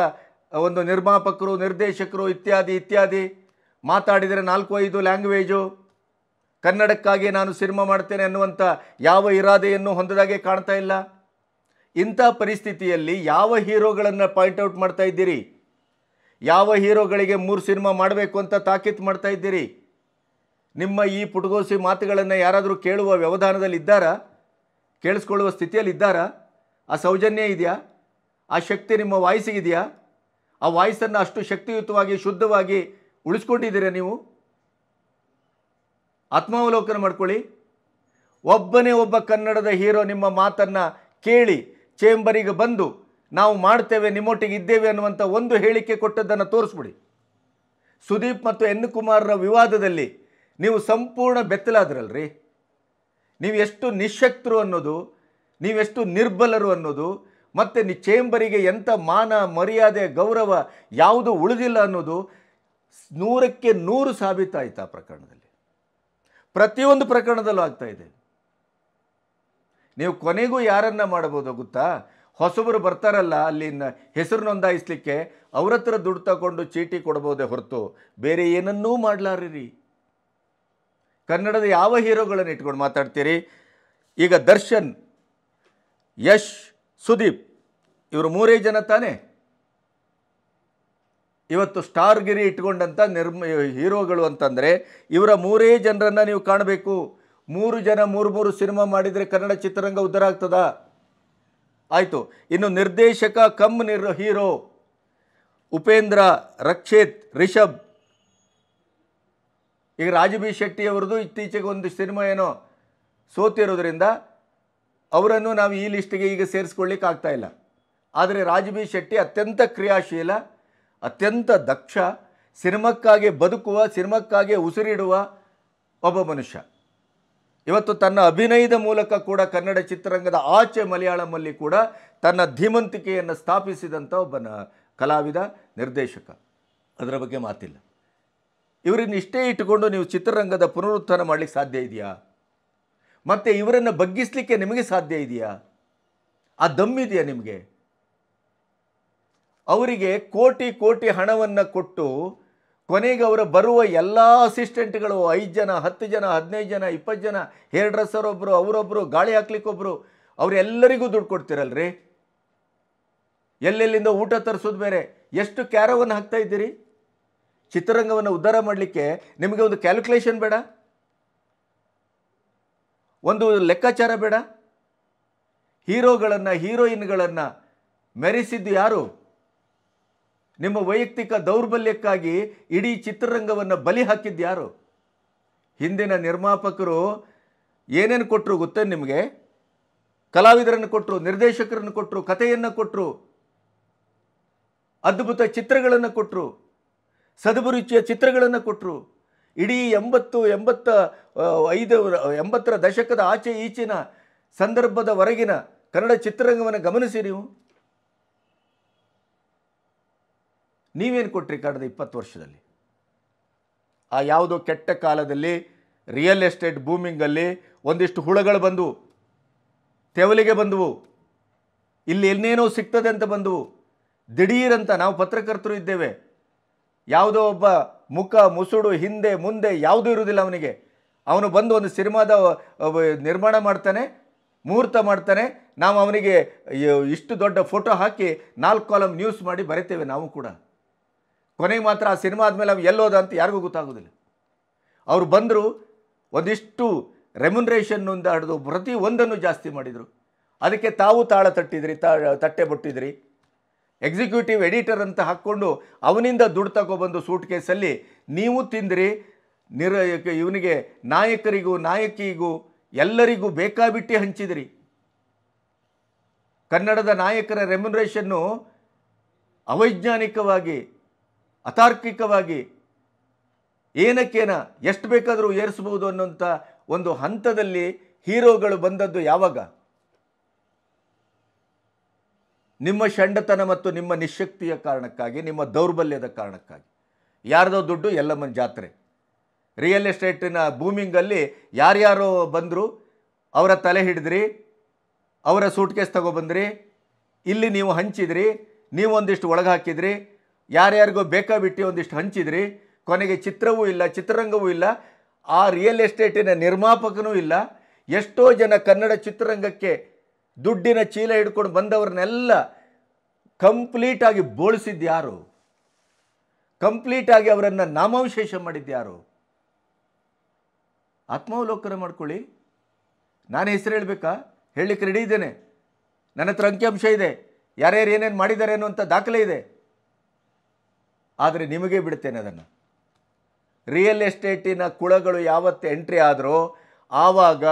ಒಂದು ನಿರ್ಮಾಪಕರು ನಿರ್ದೇಶಕರು ಇತ್ಯಾದಿ ಇತ್ಯಾದಿ ಮಾತಾಡಿದರೆ ನಾಲ್ಕು ಐದು ಲ್ಯಾಂಗ್ವೇಜು ಕನ್ನಡಕ್ಕಾಗಿ ನಾನು ಸಿನಿಮಾ ಮಾಡ್ತೇನೆ ಅನ್ನುವಂಥ ಯಾವ ಇರಾದೆಯನ್ನು ಹೊಂದದಾಗೆ ಕಾಣ್ತಾ ಇಲ್ಲ ಇಂಥ ಪರಿಸ್ಥಿತಿಯಲ್ಲಿ ಯಾವ ಹೀರೋಗಳನ್ನು ಔಟ್ ಮಾಡ್ತಾ ಇದ್ದೀರಿ ಯಾವ ಹೀರೋಗಳಿಗೆ ಮೂರು ಸಿನಿಮಾ ಮಾಡಬೇಕು ಅಂತ ತಾಕೀತ್ ಮಾಡ್ತಾ ಇದ್ದೀರಿ ನಿಮ್ಮ ಈ ಪುಟಗೋಸಿ ಮಾತುಗಳನ್ನು ಯಾರಾದರೂ ಕೇಳುವ ವ್ಯವಧಾನದಲ್ಲಿ ಇದ್ದಾರಾ ಕೇಳಿಸ್ಕೊಳ್ಳುವ ಸ್ಥಿತಿಯಲ್ಲಿ ಇದ್ದಾರಾ ಆ ಸೌಜನ್ಯ ಇದೆಯಾ ಆ ಶಕ್ತಿ ನಿಮ್ಮ ವಾಯ್ಸಿಗಿದೆಯಾ ಆ ವಾಯ್ಸನ್ನು ಅಷ್ಟು ಶಕ್ತಿಯುತವಾಗಿ ಶುದ್ಧವಾಗಿ ಉಳಿಸ್ಕೊಂಡಿದ್ದೀರಾ ನೀವು ಆತ್ಮಾವಲೋಕನ ಮಾಡ್ಕೊಳ್ಳಿ ಒಬ್ಬನೇ ಒಬ್ಬ ಕನ್ನಡದ ಹೀರೋ ನಿಮ್ಮ ಮಾತನ್ನು ಕೇಳಿ ಚೇಂಬರಿಗೆ ಬಂದು ನಾವು ಮಾಡ್ತೇವೆ ನಿಮ್ಮೊಟ್ಟಿಗೆ ಇದ್ದೇವೆ ಅನ್ನುವಂಥ ಒಂದು ಹೇಳಿಕೆ ಕೊಟ್ಟದ್ದನ್ನು ತೋರಿಸ್ಬಿಡಿ ಸುದೀಪ್ ಮತ್ತು ಎನ್ ಕುಮಾರ್ರ ವಿವಾದದಲ್ಲಿ ನೀವು ಸಂಪೂರ್ಣ ಬೆತ್ತಲಾದ್ರಲ್ರಿ ನೀವು ಎಷ್ಟು ನಿಶಕ್ತರು ಅನ್ನೋದು ನೀವೆಷ್ಟು ನಿರ್ಬಲರು ಅನ್ನೋದು ಮತ್ತು ನಿ ಚೇಂಬರಿಗೆ ಎಂಥ ಮಾನ ಮರ್ಯಾದೆ ಗೌರವ ಯಾವುದು ಉಳಿದಿಲ್ಲ ಅನ್ನೋದು ನೂರಕ್ಕೆ ನೂರು ಸಾಬೀತಾಯಿತು ಆ ಪ್ರಕರಣದಲ್ಲಿ ಪ್ರತಿಯೊಂದು ಪ್ರಕರಣದಲ್ಲೂ ಆಗ್ತಾಯಿದೆ ನೀವು ಕೊನೆಗೂ ಯಾರನ್ನು ಮಾಡ್ಬೋದು ಗೊತ್ತಾ ಹೊಸಬರು ಬರ್ತಾರಲ್ಲ ಅಲ್ಲಿ ಹೆಸರು ನೋಂದಾಯಿಸ್ಲಿಕ್ಕೆ ಅವ್ರ ಹತ್ರ ದುಡ್ಡು ತಗೊಂಡು ಚೀಟಿ ಕೊಡ್ಬೋದೇ ಹೊರತು ಬೇರೆ ಏನನ್ನೂ ಮಾಡಲಾರಿರಿ ಕನ್ನಡದ ಯಾವ ಹೀರೋಗಳನ್ನು ಇಟ್ಕೊಂಡು ಮಾತಾಡ್ತೀರಿ ಈಗ ದರ್ಶನ್ ಯಶ್ ಸುದೀಪ್ ಇವರು ಮೂರೇ ಜನ ತಾನೇ ಇವತ್ತು ಸ್ಟಾರ್ಗಿರಿ ಇಟ್ಕೊಂಡಂಥ ನಿರ್ಮ ಹೀರೋಗಳು ಅಂತಂದರೆ ಇವರ ಮೂರೇ ಜನರನ್ನು ನೀವು ಕಾಣಬೇಕು ಮೂರು ಜನ ಮೂರು ಮೂರು ಸಿನಿಮಾ ಮಾಡಿದರೆ ಕನ್ನಡ ಚಿತ್ರರಂಗ ಉದ್ಧಾರ ಆಗ್ತದ ಆಯಿತು ಇನ್ನು ನಿರ್ದೇಶಕ ಕಮ್ ನಿರ್ ಹೀರೋ ಉಪೇಂದ್ರ ರಕ್ಷಿತ್ ರಿಷಬ್ ಈಗ ಶೆಟ್ಟಿ ಅವ್ರದ್ದು ಇತ್ತೀಚೆಗೆ ಒಂದು ಸಿನಿಮಾ ಏನೋ ಸೋತಿರೋದ್ರಿಂದ ಅವರನ್ನು ನಾವು ಈ ಲಿಸ್ಟಿಗೆ ಈಗ ಸೇರಿಸ್ಕೊಳ್ಳಿಕ್ಕೆ ಆಗ್ತಾ ಇಲ್ಲ ಆದರೆ ರಾಜಬಿ ಶೆಟ್ಟಿ ಅತ್ಯಂತ ಕ್ರಿಯಾಶೀಲ ಅತ್ಯಂತ ದಕ್ಷ ಸಿನಿಮಕ್ಕಾಗಿ ಬದುಕುವ ಸಿನಿಮಕ್ಕಾಗಿ ಉಸಿರಿಡುವ ಒಬ್ಬ ಮನುಷ್ಯ ಇವತ್ತು ತನ್ನ ಅಭಿನಯದ ಮೂಲಕ ಕೂಡ ಕನ್ನಡ ಚಿತ್ರರಂಗದ ಆಚೆ ಮಲಯಾಳಮಲ್ಲಿ ಕೂಡ ತನ್ನ ಧೀಮಂತಿಕೆಯನ್ನು ಸ್ಥಾಪಿಸಿದಂಥ ಒಬ್ಬನ ಕಲಾವಿದ ನಿರ್ದೇಶಕ ಅದರ ಬಗ್ಗೆ ಮಾತಿಲ್ಲ ಇವರನ್ನ ಇಷ್ಟೇ ಇಟ್ಟುಕೊಂಡು ನೀವು ಚಿತ್ರರಂಗದ ಪುನರುತ್ಥಾನ ಮಾಡಲಿಕ್ಕೆ ಸಾಧ್ಯ ಇದೆಯಾ ಮತ್ತು ಇವರನ್ನು ಬಗ್ಗಿಸಲಿಕ್ಕೆ ನಿಮಗೆ ಸಾಧ್ಯ ಇದೆಯಾ ಆ ದಮ್ಮಿದೆಯಾ ನಿಮಗೆ ಅವರಿಗೆ ಕೋಟಿ ಕೋಟಿ ಹಣವನ್ನು ಕೊಟ್ಟು ಕೊನೆಗೆ ಅವರು ಬರುವ ಎಲ್ಲ ಅಸಿಸ್ಟೆಂಟ್ಗಳು ಐದು ಜನ ಹತ್ತು ಜನ ಹದಿನೈದು ಜನ ಇಪ್ಪತ್ತು ಜನ ಹೇರ್ ಡ್ರೆಸ್ಸರ್ ಒಬ್ಬರು ಅವರೊಬ್ಬರು ಗಾಳಿ ಹಾಕ್ಲಿಕ್ಕೊಬ್ಬರು ಅವರೆಲ್ಲರಿಗೂ ದುಡ್ಡು ಕೊಡ್ತೀರಲ್ರಿ ಎಲ್ಲೆಲ್ಲಿಂದ ಊಟ ತರಿಸೋದು ಬೇರೆ ಎಷ್ಟು ಕ್ಯಾರವನ್ನು ಹಾಕ್ತಾ ಇದ್ದೀರಿ ಚಿತ್ರರಂಗವನ್ನು ಉದ್ಧಾರ ಮಾಡಲಿಕ್ಕೆ ನಿಮಗೆ ಒಂದು ಕ್ಯಾಲ್ಕುಲೇಷನ್ ಬೇಡ ಒಂದು ಲೆಕ್ಕಾಚಾರ ಬೇಡ ಹೀರೋಗಳನ್ನು ಹೀರೋಯಿನ್ಗಳನ್ನು ಮೆರೆಸಿದ್ದು ಯಾರು ನಿಮ್ಮ ವೈಯಕ್ತಿಕ ದೌರ್ಬಲ್ಯಕ್ಕಾಗಿ ಇಡೀ ಚಿತ್ರರಂಗವನ್ನು ಬಲಿ ಹಾಕಿದ್ಯಾರು ಹಿಂದಿನ ನಿರ್ಮಾಪಕರು ಏನೇನು ಕೊಟ್ಟರು ಗೊತ್ತೇ ನಿಮಗೆ ಕಲಾವಿದರನ್ನು ಕೊಟ್ಟರು ನಿರ್ದೇಶಕರನ್ನು ಕೊಟ್ಟರು ಕಥೆಯನ್ನು ಕೊಟ್ಟರು ಅದ್ಭುತ ಚಿತ್ರಗಳನ್ನು ಕೊಟ್ಟರು ಸದಭಿರುಚಿಯ ಚಿತ್ರಗಳನ್ನು ಕೊಟ್ಟರು ಇಡೀ ಎಂಬತ್ತು ಎಂಬತ್ತ ಐದು ಎಂಬತ್ತರ ದಶಕದ ಆಚೆ ಈಚಿನ ಸಂದರ್ಭದವರೆಗಿನ ಕನ್ನಡ ಚಿತ್ರರಂಗವನ್ನು ಗಮನಿಸಿ ನೀವು ನೀವೇನು ಕೊಟ್ಟಿರಿ ಕಳೆದ ಇಪ್ಪತ್ತು ವರ್ಷದಲ್ಲಿ ಆ ಯಾವುದೋ ಕೆಟ್ಟ ಕಾಲದಲ್ಲಿ ರಿಯಲ್ ಎಸ್ಟೇಟ್ ಬೂಮಿಂಗಲ್ಲಿ ಒಂದಿಷ್ಟು ಹುಳಗಳು ಬಂದವು ತೆವಲಿಗೆ ಬಂದವು ಇಲ್ಲಿ ಇನ್ನೇನೋ ಸಿಗ್ತದೆ ಅಂತ ಬಂದವು ದಿಢೀರಂತ ನಾವು ಪತ್ರಕರ್ತರು ಇದ್ದೇವೆ ಯಾವುದೋ ಒಬ್ಬ ಮುಖ ಮುಸುಡು ಹಿಂದೆ ಮುಂದೆ ಯಾವುದೂ ಇರುವುದಿಲ್ಲ ಅವನಿಗೆ ಅವನು ಬಂದು ಒಂದು ಸಿನಿಮಾದ ನಿರ್ಮಾಣ ಮಾಡ್ತಾನೆ ಮುಹೂರ್ತ ಮಾಡ್ತಾನೆ ನಾವು ಅವನಿಗೆ ಇಷ್ಟು ದೊಡ್ಡ ಫೋಟೋ ಹಾಕಿ ನಾಲ್ಕು ಕಾಲಮ್ ನ್ಯೂಸ್ ಮಾಡಿ ಬರೀತೇವೆ ನಾವು ಕೂಡ ಕೊನೆಗೆ ಮಾತ್ರ ಆ ಸಿನಿಮಾ ಆದಮೇಲೆ ಎಲ್ಲೋ ಎಲ್ಲೋದ ಅಂತ ಯಾರಿಗೂ ಗೊತ್ತಾಗೋದಿಲ್ಲ ಅವರು ಬಂದರು ಒಂದಿಷ್ಟು ರೆಮ್ಯುನ್ರೇಷನ್ನಿಂದ ಹಿಡಿದು ಪ್ರತಿ ಒಂದನ್ನು ಜಾಸ್ತಿ ಮಾಡಿದರು ಅದಕ್ಕೆ ತಾವು ತಾಳ ತಟ್ಟಿದ್ರಿ ತಾ ತಟ್ಟೆ ಬಟ್ಟಿದ್ರಿ ಎಕ್ಸಿಕ್ಯೂಟಿವ್ ಎಡಿಟರ್ ಅಂತ ಹಾಕ್ಕೊಂಡು ಅವನಿಂದ ದುಡ್ಡು ತಗೊಬಂದು ಸೂಟ್ ಕೇಸಲ್ಲಿ ನೀವು ತಿಂದಿರಿ ನಿರ ಇವನಿಗೆ ನಾಯಕರಿಗೂ ನಾಯಕಿಗೂ ಎಲ್ಲರಿಗೂ ಬೇಕಾಬಿಟ್ಟಿ ಹಂಚಿದಿರಿ ಕನ್ನಡದ ನಾಯಕರ ರೆಮ್ಯುನರೇಷನ್ನು ಅವೈಜ್ಞಾನಿಕವಾಗಿ ಅತಾರ್ಕಿಕವಾಗಿ ಏನಕ್ಕೇನ ಎಷ್ಟು ಬೇಕಾದರೂ ಏರಿಸಬಹುದು ಅನ್ನೋಂಥ ಒಂದು ಹಂತದಲ್ಲಿ ಹೀರೋಗಳು ಬಂದದ್ದು ಯಾವಾಗ ನಿಮ್ಮ ಷಂಡತನ ಮತ್ತು ನಿಮ್ಮ ನಿಶಕ್ತಿಯ ಕಾರಣಕ್ಕಾಗಿ ನಿಮ್ಮ ದೌರ್ಬಲ್ಯದ ಕಾರಣಕ್ಕಾಗಿ ಯಾರದೋ ದುಡ್ಡು ಎಲ್ಲಮ್ಮನ ಜಾತ್ರೆ ರಿಯಲ್ ಎಸ್ಟೇಟಿನ ಬೂಮಿಂಗಲ್ಲಿ ಯಾರ್ಯಾರೋ ಬಂದರು ಅವರ ತಲೆ ಹಿಡಿದ್ರಿ ಅವರ ಸೂಟ್ಕೇಸ್ ತಗೊಬಂದ್ರಿ ಇಲ್ಲಿ ನೀವು ಹಂಚಿದ್ರಿ ನೀವೊಂದಿಷ್ಟು ಒಳಗೆ ಹಾಕಿದ್ರಿ ಯಾರ್ಯಾರಿಗೋ ಬೇಕಾ ಬಿಟ್ಟು ಒಂದಿಷ್ಟು ಹಂಚಿದ್ರಿ ಕೊನೆಗೆ ಚಿತ್ರವೂ ಇಲ್ಲ ಚಿತ್ರರಂಗವೂ ಇಲ್ಲ ಆ ರಿಯಲ್ ಎಸ್ಟೇಟಿನ ನಿರ್ಮಾಪಕನೂ ಇಲ್ಲ ಎಷ್ಟೋ ಜನ ಕನ್ನಡ ಚಿತ್ರರಂಗಕ್ಕೆ ದುಡ್ಡಿನ ಚೀಲ ಹಿಡ್ಕೊಂಡು ಬಂದವ್ರನ್ನೆಲ್ಲ ಕಂಪ್ಲೀಟಾಗಿ ಯಾರು ಕಂಪ್ಲೀಟಾಗಿ ಅವರನ್ನು ನಾಮಾವಶೇಷ ಯಾರು ಆತ್ಮಾವಲೋಕನ ಮಾಡ್ಕೊಳ್ಳಿ ನಾನು ಹೆಸರು ಹೇಳಬೇಕಾ ಹೇಳಲಿಕ್ಕೆ ರೆಡಿ ಇದ್ದೇನೆ ನನ್ನ ಹತ್ರ ಅಂಕಿಅಂಶ ಇದೆ ಯಾರ್ಯಾರು ಏನೇನು ಮಾಡಿದ್ದಾರೆ ಅನ್ನುವಂಥ ದಾಖಲೆ ಇದೆ ಆದರೆ ನಿಮಗೆ ಬಿಡ್ತೇನೆ ಅದನ್ನು ರಿಯಲ್ ಎಸ್ಟೇಟಿನ ಕುಳಗಳು ಯಾವತ್ತು ಎಂಟ್ರಿ ಆದರೂ ಆವಾಗ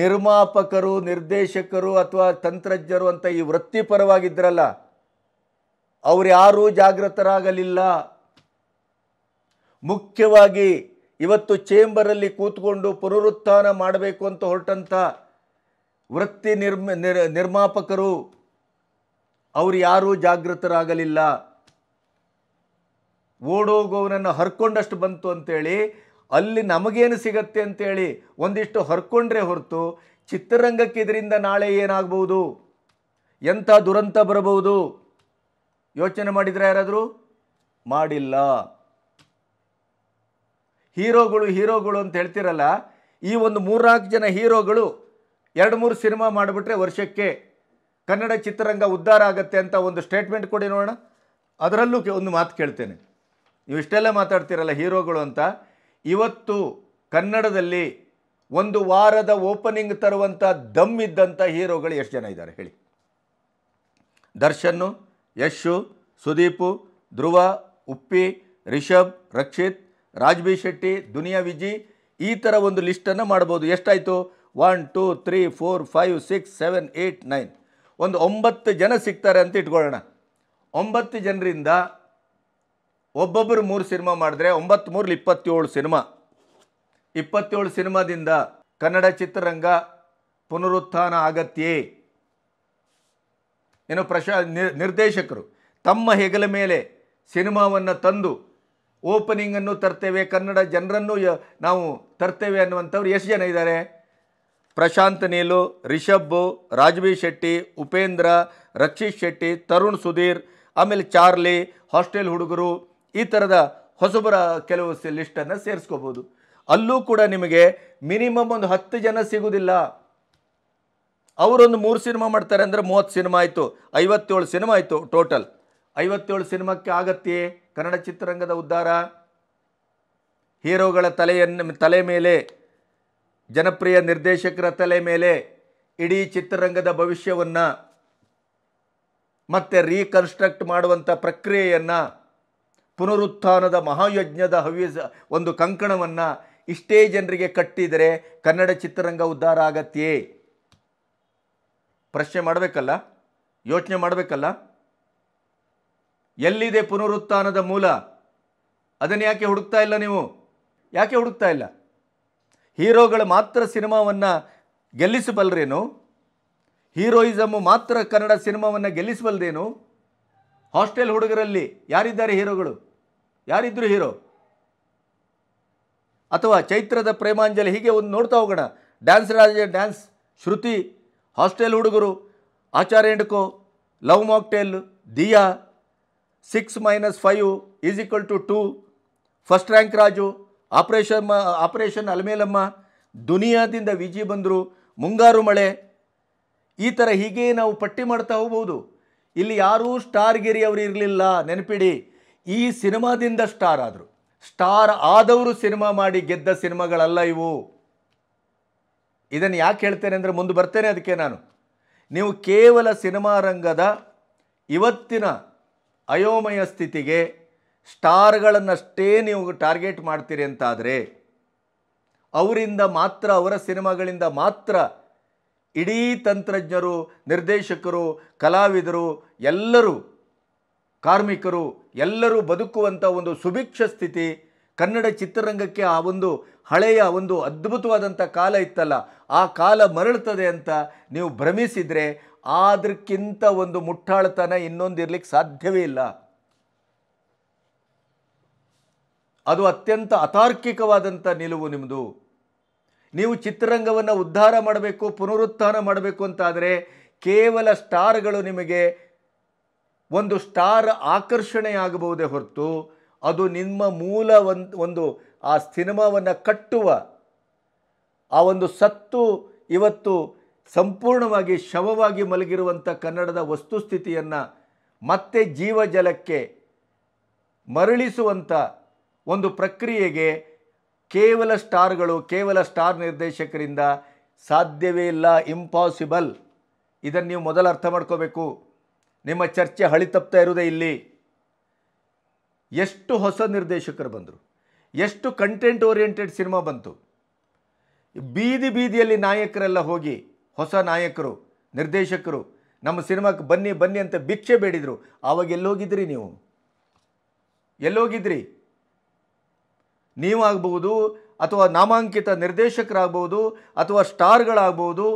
ನಿರ್ಮಾಪಕರು ನಿರ್ದೇಶಕರು ಅಥವಾ ತಂತ್ರಜ್ಞರು ಅಂತ ಈ ವೃತ್ತಿಪರವಾಗಿದ್ದರಲ್ಲ ಅವ್ರು ಯಾರೂ ಜಾಗೃತರಾಗಲಿಲ್ಲ ಮುಖ್ಯವಾಗಿ ಇವತ್ತು ಚೇಂಬರಲ್ಲಿ ಕೂತ್ಕೊಂಡು ಪುನರುತ್ಥಾನ ಮಾಡಬೇಕು ಅಂತ ಹೊರಟಂಥ ವೃತ್ತಿ ನಿರ್ಮ ನಿರ್ಮಾಪಕರು ಅವರು ಯಾರೂ ಜಾಗೃತರಾಗಲಿಲ್ಲ ಓಡೋಗೋವನನ್ನು ಹರ್ಕೊಂಡಷ್ಟು ಬಂತು ಅಂತೇಳಿ ಅಲ್ಲಿ ನಮಗೇನು ಸಿಗತ್ತೆ ಅಂತೇಳಿ ಒಂದಿಷ್ಟು ಹರ್ಕೊಂಡ್ರೆ ಹೊರತು ಚಿತ್ರರಂಗಕ್ಕೆ ಇದರಿಂದ ನಾಳೆ ಏನಾಗ್ಬೋದು ಎಂಥ ದುರಂತ ಬರಬಹುದು ಯೋಚನೆ ಮಾಡಿದರೆ ಯಾರಾದರೂ ಮಾಡಿಲ್ಲ ಹೀರೋಗಳು ಹೀರೋಗಳು ಅಂತ ಹೇಳ್ತಿರಲ್ಲ ಈ ಒಂದು ಮೂರ್ನಾಲ್ಕು ಜನ ಹೀರೋಗಳು ಎರಡು ಮೂರು ಸಿನಿಮಾ ಮಾಡಿಬಿಟ್ರೆ ವರ್ಷಕ್ಕೆ ಕನ್ನಡ ಚಿತ್ರರಂಗ ಉದ್ಧಾರ ಆಗತ್ತೆ ಅಂತ ಒಂದು ಸ್ಟೇಟ್ಮೆಂಟ್ ಕೊಡಿ ನೋಡೋಣ ಅದರಲ್ಲೂ ಒಂದು ಮಾತು ಕೇಳ್ತೇನೆ ನೀವು ಇಷ್ಟೆಲ್ಲ ಮಾತಾಡ್ತೀರಲ್ಲ ಹೀರೋಗಳು ಅಂತ ಇವತ್ತು ಕನ್ನಡದಲ್ಲಿ ಒಂದು ವಾರದ ಓಪನಿಂಗ್ ತರುವಂಥ ದಮ್ ಇದ್ದಂಥ ಹೀರೋಗಳು ಎಷ್ಟು ಜನ ಇದ್ದಾರೆ ಹೇಳಿ ದರ್ಶನ್ನು ಯಶು ಸುದೀಪು ಧ್ರುವ ಉಪ್ಪಿ ರಿಷಬ್ ರಕ್ಷಿತ್ ರಾಜ್ಬಿ ಶೆಟ್ಟಿ ದುನಿಯಾ ವಿಜಿ ಈ ಥರ ಒಂದು ಲಿಸ್ಟನ್ನು ಮಾಡ್ಬೋದು ಎಷ್ಟಾಯಿತು one two three four five six seven eight nine ಒಂದು ಒಂಬತ್ತು ಜನ ಸಿಗ್ತಾರೆ ಅಂತ ಇಟ್ಕೊಳ್ಳೋಣ ಒಂಬತ್ತು ಜನರಿಂದ ಒಬ್ಬೊಬ್ಬರು ಮೂರು ಸಿನಿಮಾ ಮಾಡಿದ್ರೆ ಒಂಬತ್ತು ಇಪ್ಪತ್ತೇಳು ಸಿನಿಮಾ ಇಪ್ಪತ್ತೇಳು ಸಿನಿಮಾದಿಂದ ಕನ್ನಡ ಚಿತ್ರರಂಗ ಪುನರುತ್ಥಾನ ಆಗತ್ಯೇ ಏನೋ ಪ್ರಶಾ ನಿರ್ದೇಶಕರು ತಮ್ಮ ಹೆಗಲ ಮೇಲೆ ಸಿನಿಮಾವನ್ನು ತಂದು ಓಪನಿಂಗನ್ನು ತರ್ತೇವೆ ಕನ್ನಡ ಜನರನ್ನು ನಾವು ತರ್ತೇವೆ ಅನ್ನುವಂಥವ್ರು ಎಷ್ಟು ಜನ ಇದ್ದಾರೆ ಪ್ರಶಾಂತ್ ನೀಲು ರಿಷಬ್ ರಾಜವಿ ಶೆಟ್ಟಿ ಉಪೇಂದ್ರ ರಕ್ಷಿತ್ ಶೆಟ್ಟಿ ತರುಣ್ ಸುಧೀರ್ ಆಮೇಲೆ ಚಾರ್ಲಿ ಹಾಸ್ಟೆಲ್ ಹುಡುಗರು ಈ ಥರದ ಹೊಸಬರ ಕೆಲವು ಲಿಸ್ಟನ್ನು ಸೇರಿಸ್ಕೋಬೋದು ಅಲ್ಲೂ ಕೂಡ ನಿಮಗೆ ಮಿನಿಮಮ್ ಒಂದು ಹತ್ತು ಜನ ಸಿಗೋದಿಲ್ಲ ಅವರೊಂದು ಮೂರು ಸಿನಿಮಾ ಮಾಡ್ತಾರೆ ಅಂದರೆ ಮೂವತ್ತು ಸಿನಿಮಾ ಆಯಿತು ಐವತ್ತೇಳು ಸಿನಿಮಾ ಆಯಿತು ಟೋಟಲ್ ಐವತ್ತೇಳು ಸಿನಿಮಾಕ್ಕೆ ಆಗತ್ತೆ ಕನ್ನಡ ಚಿತ್ರರಂಗದ ಉದ್ಧಾರ ಹೀರೋಗಳ ತಲೆಯನ್ನು ತಲೆ ಮೇಲೆ ಜನಪ್ರಿಯ ನಿರ್ದೇಶಕರ ತಲೆ ಮೇಲೆ ಇಡೀ ಚಿತ್ರರಂಗದ ಭವಿಷ್ಯವನ್ನು ಮತ್ತೆ ರೀಕನ್ಸ್ಟ್ರಕ್ಟ್ ಮಾಡುವಂಥ ಪ್ರಕ್ರಿಯೆಯನ್ನು ಪುನರುತ್ಥಾನದ ಮಹಾಯಜ್ಞದ ಹವ್ಯ ಒಂದು ಕಂಕಣವನ್ನು ಇಷ್ಟೇ ಜನರಿಗೆ ಕಟ್ಟಿದರೆ ಕನ್ನಡ ಚಿತ್ರರಂಗ ಉದ್ಧಾರ ಆಗತ್ತೆಯೇ ಪ್ರಶ್ನೆ ಮಾಡಬೇಕಲ್ಲ ಯೋಚನೆ ಮಾಡಬೇಕಲ್ಲ ಎಲ್ಲಿದೆ ಪುನರುತ್ಥಾನದ ಮೂಲ ಅದನ್ನು ಯಾಕೆ ಹುಡುಕ್ತಾ ಇಲ್ಲ ನೀವು ಯಾಕೆ ಹುಡುಕ್ತಾ ಇಲ್ಲ ಹೀರೋಗಳು ಮಾತ್ರ ಸಿನಿಮಾವನ್ನು ಗೆಲ್ಲಿಸಬಲ್ಲರೇನು ಹೀರೋಯಿಸಮ್ಮು ಮಾತ್ರ ಕನ್ನಡ ಸಿನಿಮಾವನ್ನು ಗೆಲ್ಲಿಸಬಲ್ಲದೇನು ಹಾಸ್ಟೆಲ್ ಹುಡುಗರಲ್ಲಿ ಯಾರಿದ್ದಾರೆ ಹೀರೋಗಳು ಯಾರಿದ್ರು ಹೀರೋ ಅಥವಾ ಚೈತ್ರದ ಪ್ರೇಮಾಂಜಲಿ ಹೀಗೆ ಒಂದು ನೋಡ್ತಾ ಹೋಗೋಣ dance Raja dance Shruti hostel ಹುಡುಗರು ಆಚಾರ್ಯ ಎಂಡ್ಕೋ love mocktail Dia six minus five is equal to two first rank Raju operation operation Alamelamma ದುನಿಯಾದಿಂದ ವಿಜಿ ಬಂದರು ಮುಂಗಾರು ಮಳೆ ಈ ಥರ ಹೀಗೆ ನಾವು ಪಟ್ಟಿ ಮಾಡ್ತಾ ಹೋಗ್ಬೋದು ಇಲ್ಲಿ ಯಾರೂ ಸ್ಟಾರ್ ಗಿರಿ ಅವರು ಇರಲಿಲ್ಲ ನೆನಪಿಡಿ ಈ ಸಿನಿಮಾದಿಂದ ಸ್ಟಾರ್ ಆದರು ಸ್ಟಾರ್ ಆದವರು ಸಿನಿಮಾ ಮಾಡಿ ಗೆದ್ದ ಸಿನಿಮಾಗಳಲ್ಲ ಇವು ಇದನ್ನು ಯಾಕೆ ಹೇಳ್ತೇನೆ ಅಂದರೆ ಮುಂದೆ ಬರ್ತೇನೆ ಅದಕ್ಕೆ ನಾನು ನೀವು ಕೇವಲ ಸಿನಿಮಾ ರಂಗದ ಇವತ್ತಿನ ಅಯೋಮಯ ಸ್ಥಿತಿಗೆ ಸ್ಟಾರ್ಗಳನ್ನಷ್ಟೇ ನೀವು ಟಾರ್ಗೆಟ್ ಮಾಡ್ತೀರಿ ಅಂತಾದರೆ ಅವರಿಂದ ಮಾತ್ರ ಅವರ ಸಿನಿಮಾಗಳಿಂದ ಮಾತ್ರ ಇಡೀ ತಂತ್ರಜ್ಞರು ನಿರ್ದೇಶಕರು ಕಲಾವಿದರು ಎಲ್ಲರೂ ಕಾರ್ಮಿಕರು ಎಲ್ಲರೂ ಬದುಕುವಂಥ ಒಂದು ಸುಭಿಕ್ಷ ಸ್ಥಿತಿ ಕನ್ನಡ ಚಿತ್ರರಂಗಕ್ಕೆ ಆ ಒಂದು ಹಳೆಯ ಒಂದು ಅದ್ಭುತವಾದಂಥ ಕಾಲ ಇತ್ತಲ್ಲ ಆ ಕಾಲ ಮರಳುತ್ತದೆ ಅಂತ ನೀವು ಭ್ರಮಿಸಿದರೆ ಅದಕ್ಕಿಂತ ಒಂದು ಮುಟ್ಟಾಳತನ ಇನ್ನೊಂದು ಇರಲಿಕ್ಕೆ ಸಾಧ್ಯವೇ ಇಲ್ಲ ಅದು ಅತ್ಯಂತ ಅತಾರ್ಕಿಕವಾದಂಥ ನಿಲುವು ನಿಮ್ಮದು ನೀವು ಚಿತ್ರರಂಗವನ್ನು ಉದ್ಧಾರ ಮಾಡಬೇಕು ಪುನರುತ್ಥಾನ ಮಾಡಬೇಕು ಅಂತಾದರೆ ಕೇವಲ ಸ್ಟಾರ್ಗಳು ನಿಮಗೆ ಒಂದು ಸ್ಟಾರ್ ಆಕರ್ಷಣೆಯಾಗಬಹುದೇ ಹೊರತು ಅದು ನಿಮ್ಮ ಮೂಲ ಒಂದು ಒಂದು ಆ ಸಿನಿಮಾವನ್ನು ಕಟ್ಟುವ ಆ ಒಂದು ಸತ್ತು ಇವತ್ತು ಸಂಪೂರ್ಣವಾಗಿ ಶವವಾಗಿ ಮಲಗಿರುವಂಥ ಕನ್ನಡದ ವಸ್ತುಸ್ಥಿತಿಯನ್ನು ಮತ್ತೆ ಜೀವಜಲಕ್ಕೆ ಮರಳಿಸುವಂಥ ಒಂದು ಪ್ರಕ್ರಿಯೆಗೆ ಕೇವಲ ಸ್ಟಾರ್ಗಳು ಕೇವಲ ಸ್ಟಾರ್ ನಿರ್ದೇಶಕರಿಂದ ಸಾಧ್ಯವೇ ಇಲ್ಲ ಇಂಪಾಸಿಬಲ್ ಇದನ್ನು ನೀವು ಮೊದಲು ಅರ್ಥ ಮಾಡ್ಕೋಬೇಕು ನಿಮ್ಮ ಚರ್ಚೆ ಹಳಿ ತಪ್ತಾ ಇರೋದೇ ಇಲ್ಲಿ ಎಷ್ಟು ಹೊಸ ನಿರ್ದೇಶಕರು ಬಂದರು ಎಷ್ಟು ಕಂಟೆಂಟ್ ಓರಿಯೆಂಟೆಡ್ ಸಿನಿಮಾ ಬಂತು ಬೀದಿ ಬೀದಿಯಲ್ಲಿ ನಾಯಕರೆಲ್ಲ ಹೋಗಿ ಹೊಸ ನಾಯಕರು ನಿರ್ದೇಶಕರು ನಮ್ಮ ಸಿನಿಮಾಕ್ಕೆ ಬನ್ನಿ ಬನ್ನಿ ಅಂತ ಭಿಕ್ಷೆ ಬೇಡಿದರು ಆವಾಗ ಎಲ್ಲೋಗಿದ್ರಿ ನೀವು ಎಲ್ಲೋಗಿದ್ರಿ ನೀವಾಗಬಹುದು ಅಥವಾ ನಾಮಾಂಕಿತ ನಿರ್ದೇಶಕರಾಗ್ಬೋದು ಅಥವಾ ಸ್ಟಾರ್ಗಳಾಗ್ಬೋದು